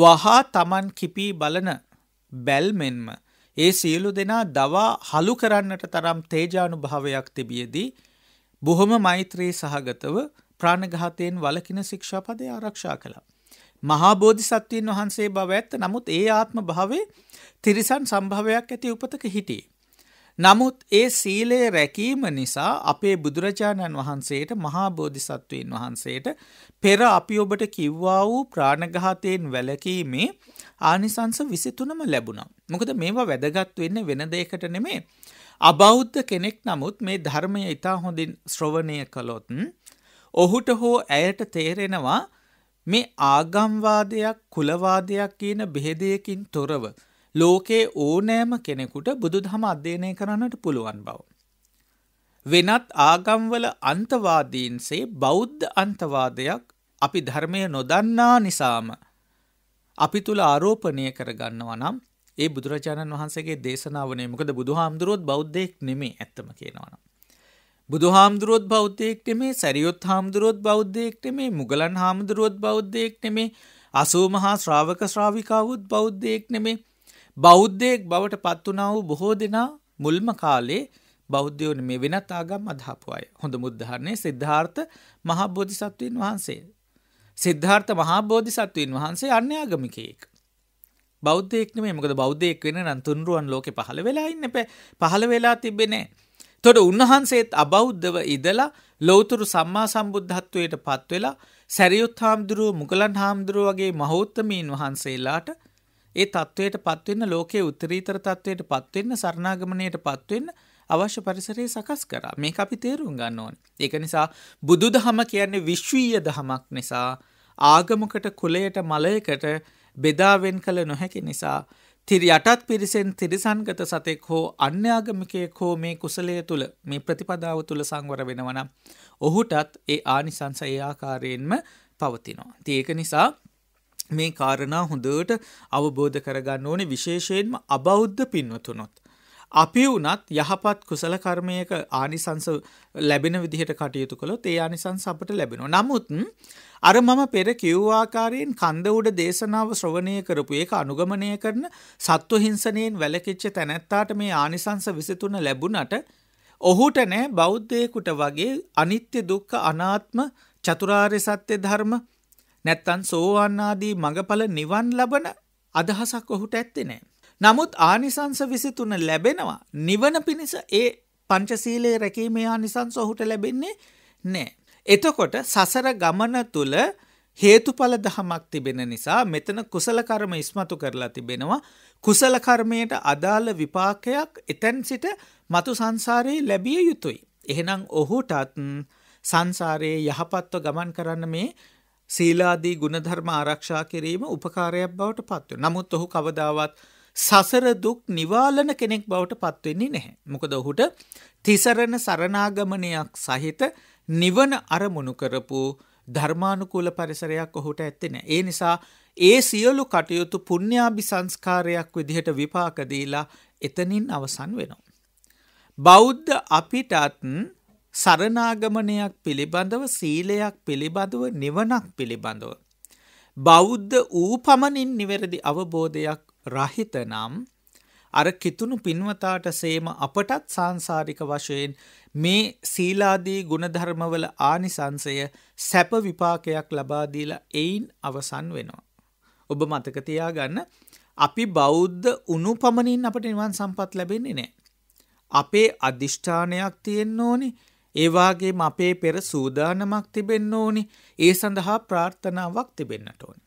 වහා තමන් කිපී බලන බැල්මෙන්ම ඒ සියලු දෙනා දවා හලු කරන්නට තරම් තේජානු භාවයක් තිබියදී බොහොම මෛත්‍රී සහගතව ප්‍රාණඝාතයෙන් වලකින ශික්ෂාපදය ආරක්ෂා කළා. මහා බෝධිසත්වයන් වහන්සේ බව ඇත්ත නමුත් ඒ ආත්ම භාවේ තිරිසන් සම්භවයක් ඇති උපතක හිටියේ. නමුත් ඒ සීලයේ රැකීම නිසා අපේ බුදුරජාණන් වහන්සේට මහා බෝධිසත්වයන් වහන්සේට පෙර අපි ඔබට කිව්වා වූ ප්‍රාණඝාතයෙන් වැළකීමේ ආනිසංස 23ම ලැබුණා. මොකද මේවා වැදගත් වෙන්නේ වෙන දෙයකට නෙමේ. අබෞද්ධ කෙනෙක් නමුත් මේ ධර්මය ඊට හොඳින් ශ්‍රවණය කළොත් ඔහුට හෝ ඇයට තේරෙනවා මේ ආගම්වාදයක් කුලවාදයක් කියන බෙහෙදයකින් තොරව ලෝකයේ ඕනෑම කෙනෙකුට බුදු දහම අධ්‍යයනය කරන්නට පුළුවන් බව. වෙනත් ආගම්වල අන්තවාදීන්සේ බෞද්ධ අන්තවාදයක් අපි ධර්මය නොදන්නා නිසාම අපි තුළ ආරෝපණය කරගන්නවා නම් ඒ බුදුරජාණන් වහන්සේගේ දේශනාවනේ මොකද බුදුහාමුදුරුවොත් බෞද්ධයෙක් නෙමේ ඇත්තම කියනවනම්. බුදු හාමුදුරුවොත් බෞද්ධයෙක් නෙමේ සැරියොත් හාමුදුරුවොත් බෞද්ධයෙක් නෙමේ මුගලන් හාමුදුරුවොත් බෞද්ධයෙක් නෙමේ අසූ මහා ශ්‍රාවක ශ්‍රාවිකාවුත් බෞද්ධයෙක් නෙමේ බෞද්ධයෙක් බවට පත්වනා වූ බොහෝ දෙනා මුල්ම කාලේ බෞද්ධයෝ මේ වෙනත් ආගම් අදහපු අය. හොඳ මුද්ධාරණය සිද්ධාර්ථ මහබෝධිසත්වයන් වහන්සේ. සිද්ධාර්ථ මහාබෝධිසත්වයන් වහන්සේ අන්‍යාගමිකයෙක්. බෞද්ධයෙක් නෙමේ මොකද බෞද්ධයෙක් වෙන නම් තුන්රුවන් ලෝකෙ පහළ වෙලා ඉන්න පැ පහළ වෙලා තිබෙන්නේ නැහැ. තොට උන්වහන්සේත් අබෞද්ධව ඉදලා ලෝතුරු සම්මා සම්බුද්ධත්වයට පත්වෙලා සැරියුත් හාමුදුරුව මුගලන් හාමුදුරුව වගේ මහෝත්තමීන් වහන්සේලාට ඒ තත්ත්වයට පත්වන්න ලෝකයේ උත්තරීතර තත්ත්වයට පත්වන්න සරණාගමනයට පත්වන්න අවශ්‍ය පරිසරයේ සකස් කරා මේ අපි තේරුම් ගන්න ඕන. ඒක නිසා බුදු දහම කියන්නේ විශ්වීය දහමක් නිසා ආගමකට කුලයට මලයකට බෙදාවෙන් කළ නොහැකි නිසා තිරි යටත් පිරිසෙන් තිරිසන්ගත සතෙක් හෝ අන්‍යාගමිකයෙක් හෝ මේ කුසලය තුළ මේ ප්‍රතිපදාව තුළ සංවර වෙනවනම් ඔහුටත් ඒ ආනිසංස ඒ ආකාරයෙන්ම පවතිනවා. තිඒක නිසා මේ කාරණා හොඳට අවබෝධ කරගන්න ඕනේ විශේෂයෙන්ම අබෞද්ධ පින්වතුනොත්. අපි වුණත් යහපත් කුසල කර්මයක ආනිසංස ලැබෙන විදිහට කටයුතු කළොත් ඒ ආනිසංස අපට ලැබෙනවා. නමුත් අර මම පෙර කිව් ආකාරයෙන් කන්ද උඩ දේශනාව ශ්‍රවණය කරපු ඒක අනුගමනය කරන සත්ව හිංසනයෙන් වැළකීච්ච තැනැත්තාට මේ ආනිසංස 23 ලැබුණට ඔහුට නෑ බෞද්ධයෙකුට වගේ අනිත්‍ය දුක්ඛ අනාත්ම චතුරාර්ය සත්‍ය ධර්ම නැත්තන් සෝවාන් ආදී මඟඵල නිවන් ලබන අදහසක් ඔහුට ඇත්තේ නෑ. නමුත් ආනිසංස විසිතුන ලැබෙනවා නිවන පිණිස ඒ පංචසීලයේ රැකීමේ ආනිසංස ඔහුට ලැබෙන්නේ නෑ. එතකොට සසර ගමන තුළ හේතුඵල දහමක් තිබෙන නිසා මෙතන කුසල කර්ම ඉස්මතු කරලා තිබෙනවා කුසල කර්මයට අදාළ විපාකයක් එතැන් සිට මතු සංසාරයේ ලැබිය යුතුයි. එහෙනම් ඔහුටත් සංසාරයේ යහපත්ව ගමන් කරන්න මේ සීලාදී ගුණධර්ම ආරක්ෂා කිරීම උපකාරයක් බවට පත්ව. නමුත් ඔහු කවදාවත් සසර දුක් නිවාලන කෙනෙක් බවට පත්වෙන්නේ නැහැ. මොකද ඔහුට තිසරණ සරණාගමනයක් සහිත නිවන අරමුණු කරපු ධර්මානුකූල පරිසරයක් ඔහුට ඇත්තෙන. ඒ නිසා ඒ සියලු කටයුතු පුුණ්‍යාභි සංස්කාරයක් විදිහට විපාකදීලා එතනින් අවසන් වෙනවා. බෞද්ධ අපිටත් සරණාගමනයක් පිළිබඳව සීලයක් පිළිබඳව නිවනක් පිළිබඳව. බෞද්ධ වූ පමණින් නිවැරදි අවබෝධයක් රහිත නම් අර කිතුුණු පින්වතාට සේම අපටත් සංසාරික වශයෙන් මේ සීලාදී ගුණධර්මවල ආනිසංසය සැප විපාකයක් ලබාදීලා එයින් අවසන් වෙනවා. ඔබ මතකතියා ගන්න අපි බෞද්ධ උනු පමණින් අපට නිවන් සම්පත් ලැබෙන්නේ නෑ. අපේ අධිෂ්ඨානයක් තියෙන්න ඕනි ඒවාගේ අපේ පෙර සූදානමක් තිබෙන්න ඕනි ඒ සඳහා ප්‍රාර්ථනාවක් තිබෙන්න්නට ඕනි.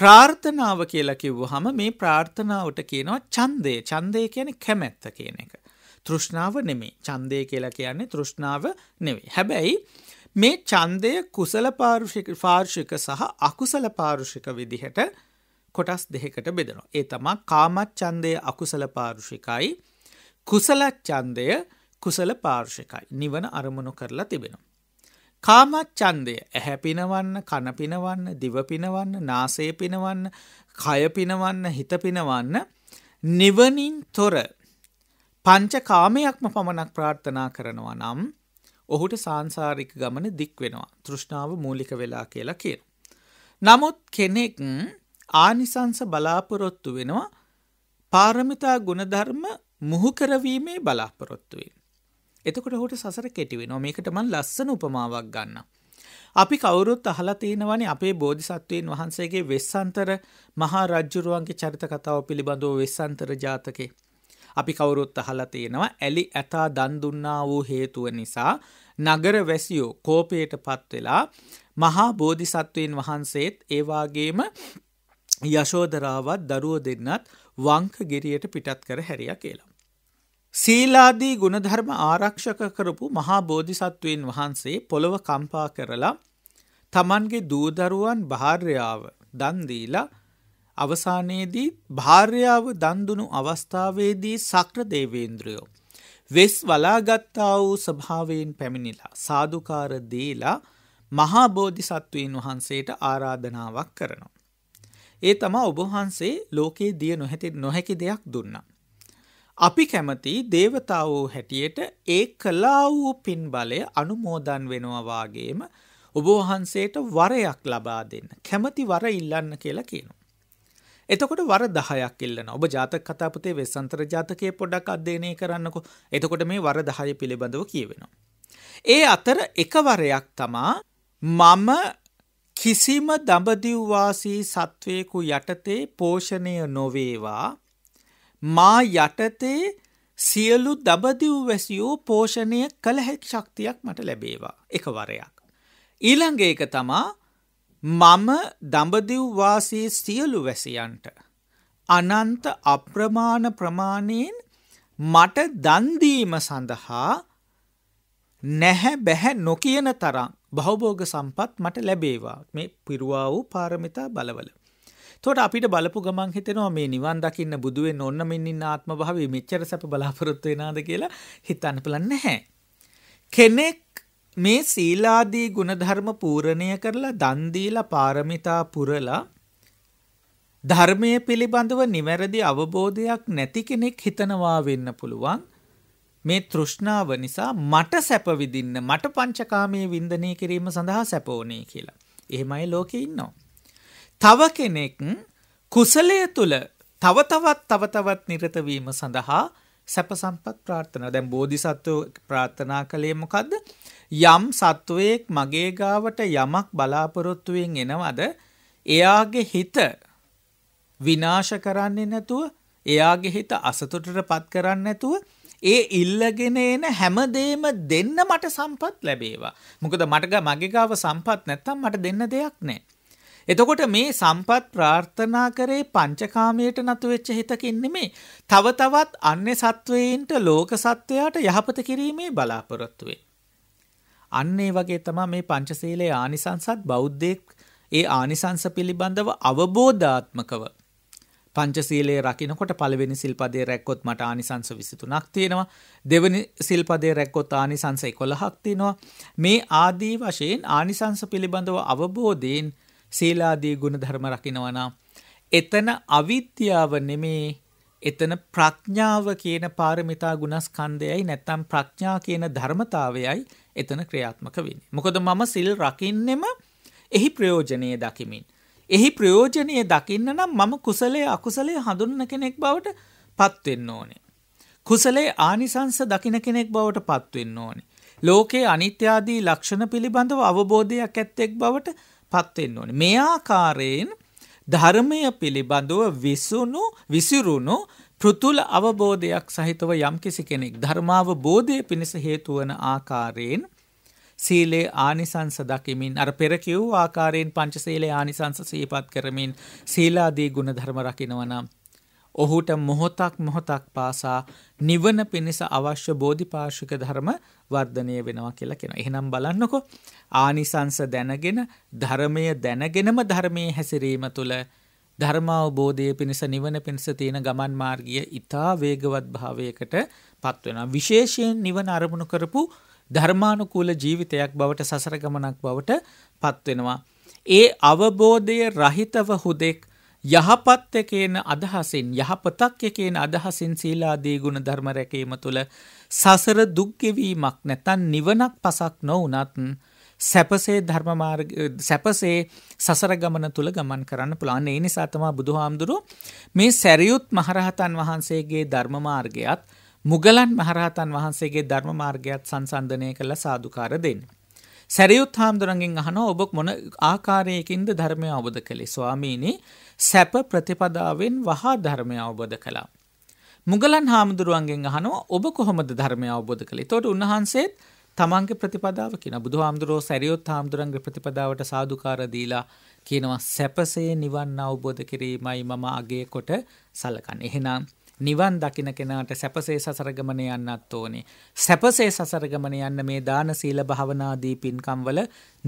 ප්‍රාර්ථනාව කියලා කිව්වහම මේ ප්‍රාර්ථනාවට කියනවා ඡන්දය. ඡන්දය කියන්නේ කැමැත්ත කියන එක. තෘෂ්ණාව නෙමෙයි. ඡන්දය කියලා කියන්නේ තෘෂ්ණාව නෙවෙයි. හැබැයි මේ ඡන්දය කුසල පාර්ශික සහ අකුසල පාර්ශික විදිහට කොටස් දෙකකට බෙදෙනවා. ඒ තමා කාමච්ඡන්දය අකුසල පාර්ශිකයි කුසල ඡන්දය කුසල පාර්ශිකයි. නිවන අරමුණු කරලා තිබෙනවා. කාමච්ඡන්දය ඇහැ පිනවන්න කන පිනවන්න දිව පිනවන්න නාසය පිනවන්න කය පිනවන්න හිත පිනවන්න නිවනින් තොර පංච කාමයක්ම පමණක් ප්‍රාර්ථනා කරනවා නම් ඔහුට සාංසාරික ගමන දික් වෙනවා තෘෂ්ණාව මූලික වෙලා කියලා කියන. නමුත් කෙනෙක් ආනිසංස බලාපොරොත්තු වෙනවා පාරමිතා ගුණධර්ම මුහුකරවීමේ බලාපොරොත්තුවෙන්. එතකොට හොට සසර කෙටිවෙනවා මේකට මන් ලස්සන උපමාවක් ගන්න. අපි කවුරුත් අහලා තියෙනවනේ අපේ බෝධිසත්වයන් වහන්සේගේ වෙස්සන්තර මහා රජ්ජුරුවන්ගේ චරිත කතාව පිළිබඳව වෙස්සන්තර ජාතකේ. අපි කවුරුත් අහලා තියෙනවා ඇලි ඇතා දන්දුන්නා වූ හේතුව නිසා නගර වැසියෝ කෝපයට පත්වෙලා මහා බෝධිසත්වයන් වහන්සේත් ඒවාගේම යශෝදරාවත් දරුව දෙන්නත් වංක ගිරියට පිටත් කර හැරිය කියලා. සීලාදී ගුණධර්ම ආරක්ෂක කරපු මහා බෝධිසත්වයන් වහන්සේ පොළොව කම්පා කරලා තමන්ගේ දූදරුවන් භාර්යාව දන්දීලා අවසානයේදී භාර්යාව දන්දුනු අවස්ථාවේදී සක්‍ර දේවේන්ද්‍රයෝ. වෙස් වලාගත්තා වූ ස්භාවයෙන් පැමිණිලා සාධකාර දීලා මහා බෝධිසත්වයන් වහන්සේට ආරාධනාවක් කරනවා. ඒ තමා ඔබහන්සේ ලෝකයේ දිය නොහැති නොහැකි දෙයක් දුන්නා. අපි කැමති දේවතාවූ හැටියට ඒ කලා වූ පින් බලය අනුමෝදන් වෙනවාවාගේම ඔබෝහන්සේට වරයක් ලබා දෙන්න. කැමති වර ඉල්ලන්න කියලා කියනවා. එතකොට වර දහයක් ඉල්ලන ඔබ ජාතක කතාපතේ වෙස්සන්තර ජාතකය පොඩක් අධ්‍යයනය කරන්නකො එතකොට මේ වර දහය පිළිබඳව කියවෙනවා. ඒ අතර එකවරයක් තමා මම කිසිම දඹදිව්වාසී සත්වයකු යටතේ පෝෂණය නොවේවා මා යටතේ සියලු දබදිව් වැසියෝ පෝෂණය කළ හැක් ශක්තියක් මට ලැබේවා එක වරයක්. ඊළඟ එක තමා මම දඹදිව්වාසයේ සියලු වැසියන්ට. අනන්ත අප්‍රමාණ ප්‍රමාණයෙන් මට දන්දීම සඳහා නැහැ බැහැ නොකියන තරම් බහුබෝග සම්පත් මට ලැබේවා මේ පිරුවා වූ පාරමිතා බලවල. තොට අපිට බලපු ගමන් හිතෙනවා මේ නිවන් දකින්න බුදුවෙන් ඔන්න මෙන්නින් ආත්ම භාවේ මෙච්චර සැප බලාපොරොත්තු වෙනාද කියලා හිතන්න පුළන් නැහැ. කෙනෙක් මේ සීලාදී ගුණධර්ම පූරණය කරලා දන් දීලා පාරමිතා පුරලා ධර්මයේ පිළිබඳව නිවැරදි අවබෝධයක් නැති කෙනෙක් හිතනවා වෙන්න පුළුවන් මේ තෘෂ්ණාව නිසා මට සැප විඳින්න මට පංචකාමයේ වින්දනය කිරීම සඳහා සැප ඕනේ කියලා. එහෙමයි ලෝකේ ඉන්නවා. තව කෙනෙක් කුසලය තුල තව තවත් තව තවත් නිරත වීම සඳහා සැප සම්පත් ප්‍රාර්ථනා. දැන් බෝධිසත්වෝ ප්‍රාර්ථනා කළේ මොකද්ද? යම් සත්වයක් මගේ ගාවට යමක් බලාපොරොත්තු වෙන් එනවද? එයාගේ හිත විනාශ කරන්නේ නැතුව, එයාගේ හිත අසතුටටපත් කරන්නේ නැතුව ඒ ඉල්ලගෙන එන හැමදේම දෙන්න මට සම්පත් ලැබේවා. මොකද මට මගේ ගාව සම්පත් නැත්තම් මට දෙන්න දෙයක් නැහැ. එතකොට මේ සම්පත් ප්‍රාර්ථනා කරේ පංචකාමයට නතු වෙච්ච හිතකින් නෙමේ. තව තවත් අන්‍ය සත්වයින්ට ලෝක සත්වයාට යහපත කිරීමේ බලාපොරොත්තු වෙයි. අන්න ඒ වගේ තමයි මේ පංචශීලයේ ආනිසංසත් බෞද්ධෙක් ඒ ආනිසංස පිළිබඳව අවබෝධාත්මකව පංචශීලයේ රකින්නකොට පළවෙනි සිල්පදයේ රැක්කොත් මට ආනිසංස 23ක් තියෙනවා දෙවෙනි සිල්පදයේ රැක්කොත් ආනිසංස 11ක් තියෙනවා මේ ආදී වශයෙන් ආනිසංස පිළිබඳව අවබෝධයෙන් සීලාදී ගුණධර්ම රකිනවා නම් එතන අවිද්‍යාව නෙමේ එතන ප්‍රඥාව කියන පාරමිතා ගුණස්කන්ධයයි නැත්නම් ප්‍රඥා කියන ධර්මතාවයයි එතන ක්‍රියාත්මක වෙන්නේ. මොකද මම සිල් රකින්නෙම එහි ප්‍රයෝජනීය දකිමින්. එහි ප්‍රයෝජනීය දකින්න නම් මම කුසලයේ අකුසලයේ හඳුන්වන කෙනෙක් බවට පත් වෙන්න ඕනේ. කුසලයේ ආනිසංස දකින කෙනෙක් බවට පත් වෙන්න ඕනේ. ලෝකයේ අනිත්‍ය ආදී ලක්ෂණ පිළිබඳව අවබෝධයක් ඇත්තෙක් බවට පත්වෙන්න ඕනේ. මේ ආකාරයෙන් ධර්මය පිළිබඳව විසුණු විසිරුණු පෘතුල අවබෝධයක් සහිතව යම්කිසි කෙනෙක් ධර්මාවබෝධය පිණිස හේතු වන ආකාරයෙන් සීලේ ආනිසංස දකිමින් අර පෙර කිව් ආකාරයෙන් පංචශීලයේ ආනිසංස සිහිපත් කරමින් සීලාදී ගුණ ධර්ම රකින්නවා නම් ඔහුට මොහොතක් මොහොතක් පාසා නිවන පිණිස අවශ්‍ය බෝධිපාශික ධර්ම වර්ධනය වෙනවා කියලා කෙන. එහෙනම් බලන්නකො ආනිසංස දැනගෙන ධර්මය දැනගෙනම ධර්මය හැසිරීම තුළ ධර්මාවබෝධය පිණිස නිවන පිණිස තියෙන ගමන් මාර්ගිය ඉතා වේගවත් භාවයකට පත්වෙන. විශේෂයෙන් නිවන අරමුණු කරපු ධර්මානුකූල ජීවිතයක් බවට සසර ගමනක් බවට පත්වෙනවා. ඒ අවබෝධය රහිතව හුදෙක් යහපත් එකේන අදහසින් යහපතක් එකේන අදහසින් සීලාදී ගුණ ධර්ම රැකීම තුළ සසර දුක්ගෙවීමක් නැතන් නිවනක් පසක් නොවනත් සැපසේ ධර්මමාර්ග සැපසේ සසර ගමන තුළ ගමන් කරන්න පුළන් ඒ නිසා තමා බුදුහාමුදුරු මේ සැරියුත් මහරහතන් වහන්සේගේ ධර්මමාර්ගයත් මුගලන් මහරහතන් වහන්සේගේ ධර්මමාර්ගයත් සංසන්ධනය කළ සාධකාර දෙන්න. සැරියුත් හාමුදුරන්ගෙන් අහනවා ඔබ මොන ආකාරයකින්ද ධර්මය අවබෝධ කළේ ස්වාමීනි සැප ප්‍රතිපදාවෙන් වහා ධර්මය අවබෝධ කළා. මුගලන් හාමුදුරුවන්ගෙන් අහනවා ඔබ කොහොමද ධර්මය අවබෝධ කළේ? එතකොට උන්වහන්සේත් තමන්ගේ ප්‍රතිපදාව කියන බුදුහාමුදුරෝ සැරියොත් හාමුදුරන්ගේ ප්‍රතිපදාවට සාදුකාර දීලා කියනවා සැපසේ නිවන් අවබෝධ කිරීමයි මම අගය කොට සලකන්නේ. එහෙනම් නිවන් දකින කෙනාට සැපසේ සසර ගමන යන්නත් ඕනේ. සැපසේ සසර ගමන යන්න මේ දාන සීල භාවනාදී පින්කම් වල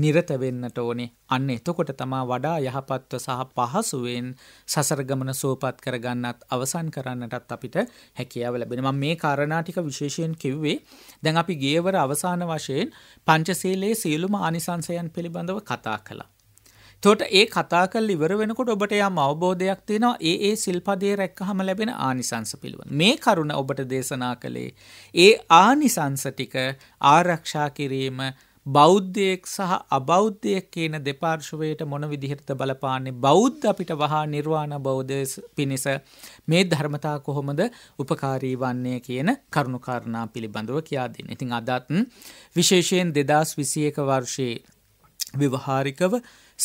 නිරත වෙන්නට ඕනේ. අන්න එතකොට තමා වඩා යහපත්ව සහ පහසුවෙන් සසර ගමන සුවපත් කරගන්නත් අවසන් කරන්නටත් අපිට හැකියාව ලැබෙනවා. මේ කාරණා ටික විශේෂයෙන් කිව්වේ දැන් අපි ගියවර අවසාන වශයෙන් පංචශීලයේ සියලුම ආනිසංසයන් පිළිබඳව කතා කළා. තොට ඒ කතා කල් ඉවර වෙනකොට ඔබට යම් අවබෝධයක් තියෙනවා ඒ ඒ සිල්පදේ රැක්කහම ලැබෙන ආනිසංස පිළිබඳ. මේ කරුණ ඔබට දේශනා කළේ ඒ ආනිසංස ටික ආරක්ෂා කිරීම බෞද්ධයෙක් සහ අබෞද්ධයක් කියන දෙපාර්ශවයට මොන විදිහට බලපාන්නේ බෞද්ධ අපිට වහා නිර්වාණ බෞද්ධ පිණිස මේ ධර්මතා කොහොමද උපකාරී වන්නේ කියන කරුණුකාරණා පිළිබඳව කියාදන්න. ඉතිං අදත්න් විශේෂයෙන් දෙදස් විසියක වර්ෂයේ විවහාරිකව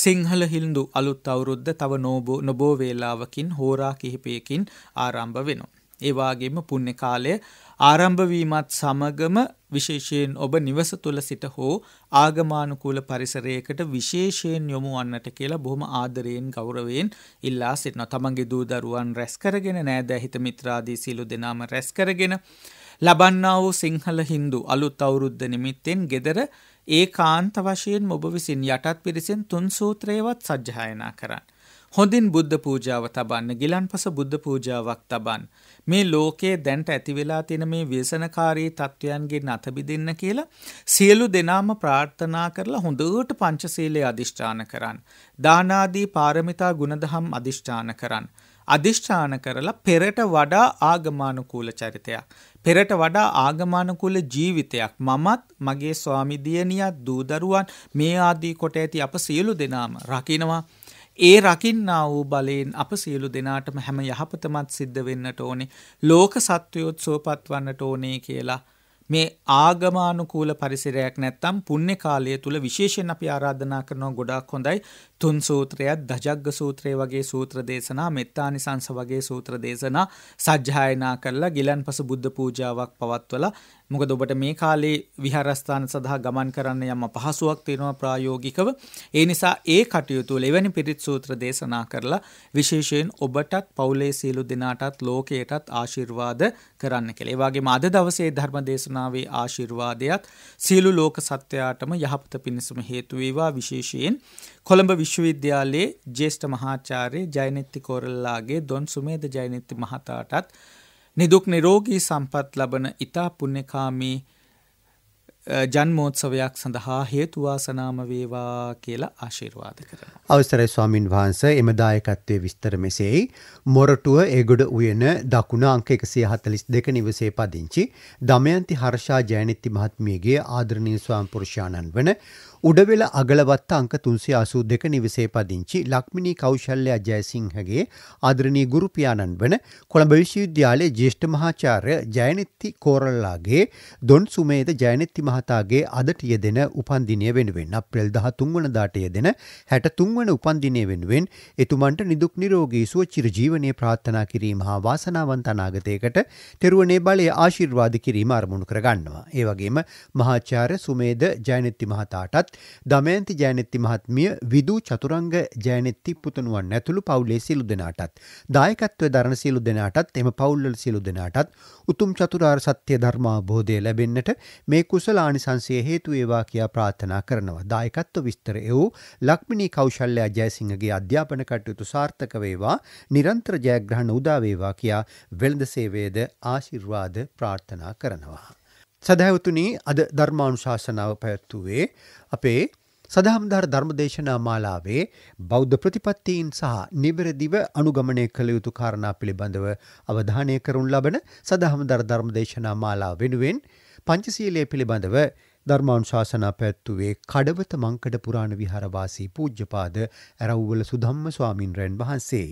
සිංහල හිල්දු අලුත් අවුරුද්ධ තව නෝබෝ නොබෝ වේලාවකින් හෝරා කිහිපයකින් ආරම්භ වෙනවා. ඒවාගේම පුුණ්‍ය කාලය ආරම්භවීමත් සමගම විශේෂයෙන් ඔබ නිවස තුළ සිට හෝ ආගමානුකූල පරිසරයකට විශේෂයෙන් යොමු වන්නට කියලා බොහොම ආදරයෙන් ගෞරවයෙන් ඉල්ලා සිටන තමන්ගේ දූදරුවන් රැස්කරගෙන නෑද හිත මිත්‍රාදී සිලු දෙනාම රැස්කරගෙන ලබන්නා වූ සිංහල හින්දු අලුත් අවුරුද්ධ නිමිත්තෙන් ගෙදර ඒ කාන්ත වශයෙන් ඔබ විසින් යටත් පිරිසෙන් තුන් සූත්‍රයවත් සජ්්‍යායනා කරන්න. හොඳින් බුද්ධ පූජාව තබන්න ගිලන්පස බුද්ධ පූජාවක් තබන්. මේ ලෝකයේ දැන්ට ඇතිවෙලා තියෙන මේ වේසනකාරී තත්ත්වයන්ගේ නතබිදින්න කියලා සියලු දෙනාම ප්‍රාර්ථනා කරලා හොඳට පංචසීලය අධිෂ්ඨාන කරන්න. දානාදී පාරමිතා ගුණදහම් අධිෂ්ඨාන කරන්න. අධිෂ්ඨාන කරලා පෙරට වඩා ආගමානුකූල චරිතයක්. පෙරට වඩා ආගමානුකූල ජීවිතයක් මමත් මගේ ස්වාමිදියනියත් දූදරුවන් මේ ආදී කොට ඇති අප සියලු දෙනාම රකිනවා. ඒ රකින්නා වූ බලයෙන් අප සියලු දෙනාටම හැම යහපතමත් සිද්ධ වෙන්නට ඕනේ ලෝක සත්වයොත් සෝපත් වන්නට ඕනේ කියලා මේ ආගමානුකූල පරිසරයක් නැත්තම් පුණ්‍ය කාලය තුල විශේෂයෙන් අපි ආරාධනා කරනවා ගොඩාක් හොඳයි තුන් සූත්‍රයත් දජග්ග සූත්‍රය වගේ සූත්‍ර දේශනා මෙත්තානිසංස වගේ සූත්‍ර දේශනා සජ්ජායනා කරලා ගිලන්පස බුද්ධ පූජාවක් පවත්වලා මොකද ඔබට මේ කාලේ විහාරස්ථාන සඳහා ගමන් කරන්න යම් පහසුවක් තියෙනවා ප්‍රායෝගිකව. ඒ නිසා ඒ කටයුතු වල එවැනි පිරිත් සූත්‍ර දේශනා කරලා විශේෂයෙන් ඔබටත් පවුලේ සියලු දෙනාටත් ලෝකයටත් ආශිර්වාද කරන්න කියලා. ඒ වගේම අද දවසේ ධර්ම දේශනාවේ ආශිර්වාදයක් සියලු ලෝක සත්වයාටම යහපත පිණිසම හේතු වේවා විශේෂයෙන් කොළඹ විශ්වවිද්‍යාලයේ ජ්‍යෙෂ්ඨ මහාචාර්ය ජයනෙත්ති කෝරල්ලාගේ දොන් සුමේද ජයනෙත්ති මහතාටත් නිදුක් නිරෝගී සම්පත් ලබන ඉතා පුණ්‍යකාමී ජන්මෝත්සවයක් සඳහා හේතුවාසනාම වේවා කියලා ආශිර්වාද කරනවා. අවසරයි ස්වාමින් වහන්සේ එම දායකත්වයේ විස්තර මෙසේයි. මොරටුව ඒගොඩ උයන දකුණ අංක 142 නිවසේ පදිංචි දමයන්ති හර්ෂා ජයනිත්ති මහත්මියගේ ආදරණීය ස්වාම පුරුෂයාණන් වන උඩවෙල අගලවත්ත අංක 382 නිවසේ පදිංචි ලක්මිනී කෞශල්‍ය ජයසිංහගේ ආදරණීය ගුරු පියාණන් වන කොළඹ විශ්වවිද්‍යාලයේ ජ්‍යෙෂ්ඨ මහාචාර්ය ජයනිත්ති කෝරළලාගේ දොන් සුමේද ජයනිත්ති මහතාගේ අදට යෙදෙන උපන්දිනය වෙනුවෙන් අප්‍රේල් 13 වනදාට යෙදෙන 63 වන උපන්දිනය වෙනුවෙන් එතුමන්ට නිදුක් නිරෝගී සුව චිරජීවනයේ ප්‍රාර්ථනා කිරීම හා වාසනාවන්ත අනාගතයකට තෙරුවනේ බලයේ ආශිර්වාද කිරීම අරමුණු කරගන්නවා. ඒ වගේම මහාචාර්ය සුමේද ජයනිත්ති මහතාටත් සමගත් දමයන්ති ජයනෙත්ති මහත්මිය විදූ චතුරංග ජයනෙත්ති පුතනුවන් ඇතුළු පවුලේ සිලු දෙනාටත් දායකත්ව දරණ සිලු දෙනාටත් එම පවුල්වල සිලු දෙනාටත් උතුම් චතුරාර් සත්‍යය ධර්මාබෝධය ලැබෙන්නට මේ කුසලානිසංසය හේතු ඒවා කියා ප්‍රාර්ථනා කරනවා දායකත්ව විස්තර එවූ ලක්මිණී කෞශල්‍යයා ජයසිංහගේ අධ්‍යාපන කටයුතු සාර්ථක වේවා නිරන්තර ජයග්‍රහණ උදාවේවා කියා වෙළඳ සේවයේද ආශිර්වාද ප්‍රාර්ථනා කරනවා. සැදැවතුනී අද ධර්මානුශාසනාව පැත්තුවේ අපේ සදහම්දාර ධර්මදේශනා මාලාවේ බෞද්ධ ප්‍රතිපත්තීන් සහ නිවැරදිව අනුගමනය කළ යුතු කාරණා පිළිබඳව අවධානය කරුන් ලබන සදහම්දාර ධර්මදේශනා මාලා වෙනුවෙන් පංචසීලය පිළිබඳව ධර්මානුශාසනා පැවැත්වුවේ කඩවත මංකඩ පුරාණ විහාරවාසී පූජ්‍යපාද ඇරව්වල සුධම්ම ස්වාමින්ද්‍රයන් වහන්සේ.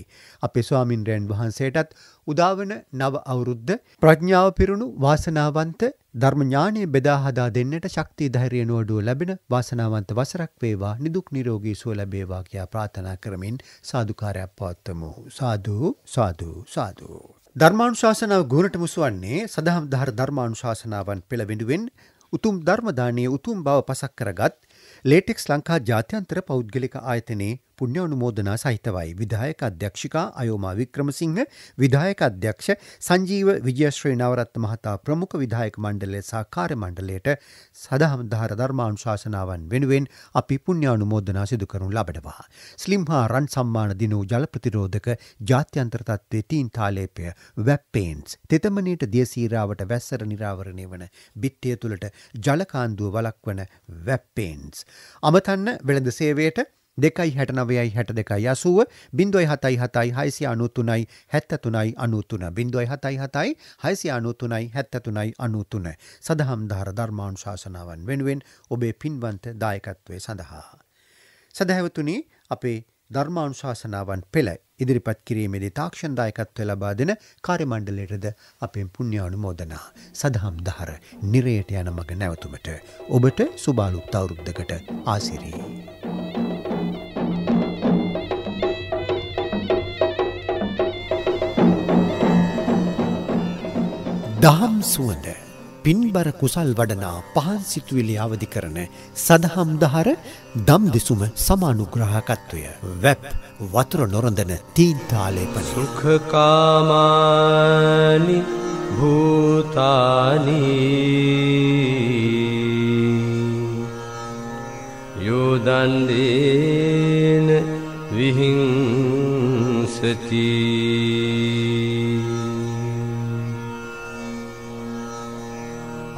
අපේ ස්වාමින්ද්‍රයන් වහන්සේටත් උදාවන නව අවුරුද්ද ප්‍රඥාව පිරුණු වාසනාවන්ත ධර්ම ඥානෙ බෙදා හදා දෙන්නට ශක්තිය ධෛර්ය නුවඩුව ලැබෙන වාසනාවන්ත වසරක් වේවා නිදුක් නිරෝගී සුව ලැබේවා කියා ප්‍රාර්ථනා කරමින් සාදුකාරයක් පවත්වමු. සාදු සාදු සාදු ධර්මානුශාසනාව ගුණට මුසුවන්නේ සදහම් දහර ධර්මානුශාසනාවන් පෙළවෙනුවෙන් උතුම් ධර්මදානය උතුම් බව පසක් කරගත් ලේටෙක්ස් ලංකා ජාත්‍යන්තර පෞද්ගලික ආයතනයේ පුුණ්‍යවනුමෝදනා සහිතවයි විදායක අධ්‍යක්ෂිකා අයෝමා වික්‍රමසිංහ විදායක අධ්‍යක්ෂ සංජීව විජයශ්‍රී නවරත් මහතා ප්‍රමුඛ විදායක මණ්ඩලය සාකාර මණ්ඩලයට සදහම්ධාර ධර්මාණු ශාසනාවන් වෙනුවෙන් අපි පුුණ්‍යානුමෝදනා සිදුකරු ලබනවා. ස්ලිම්හා රන් සම්මාන දිනූ ජලප්‍රතිරෝධක ජාත්‍යන්ත්‍රතත්වේ තීන් තාලේපය වැප්පේන්ස් තෙතමනයට දියසීරාවට වැස්සර නිරාවරණය වන බිත්තිය තුළට ජලකාන්දුව වලක් වන වැප්පේන්ස්. අමතන්න වෙළඳ සේවයට දෙකයි හැටනවයයි හැට දෙකයි අසුව බින්දුවයි හතයි හතයි හයිසි අනුත්තුනයි හැත්තතුනයි අනුතුන බින්දුවයි හතයි හතයි හයිසි අනුතුනයි හැත්තතුනයි අනුතුන සඳහම් ධාර ධර්මාණු ශාසනාවන් වෙනුවෙන් ඔබේ පින්වන්ත දායකත්වය සඳහා. සැදැහැවතුනි අපේ ධර්මාණු ශාසනාවන් පෙළ ඉදිරිපත් කිරීමේදී තාක්ෂණදායකත්වය ලබා දෙන කාර්යමණ්ඩලයටද අපෙන් පුණ්‍යානුමෝදනා සදහම් දහර නිරයට යන මඟ නැවතුමට ඔබට සුබාලුත් අවුරුද්දකට ආසිරී දහම් සුවඳ පින්බර කුසල් වඩනා පහන් සිතුවිලි අවදි කරන සදහම් දහර දම් දෙසුම සමානුග්‍රහකත්වය වැප් වතුර නොරඳන තීන්තාලේපන සුඛකාමානි භූතානි යෝදන්දේන විහිංසතිී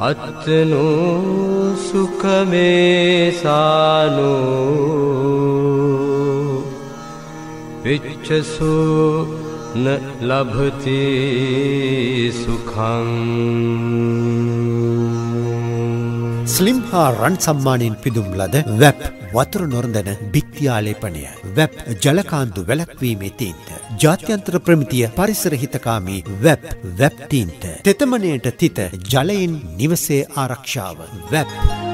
අත්තනු සුකමේසානු පිච්චසු න ලබති සුකං ස්ලිම් හා රන් සම්මානයෙන් පිදුම් ලද වැප් වතුර නොරඳන භික්තියාලේපනය වැබ් ජලකාන්දු වැලක්වීමේ තීන්ත. ජාත්‍යන්තර ප්‍රමිතිය පරිසර හිතකාමී වැබ් වැබ් තීන්ත. තෙතමනයට තිත ජලයින් නිවසේ ආරක්ෂාව වැබ්.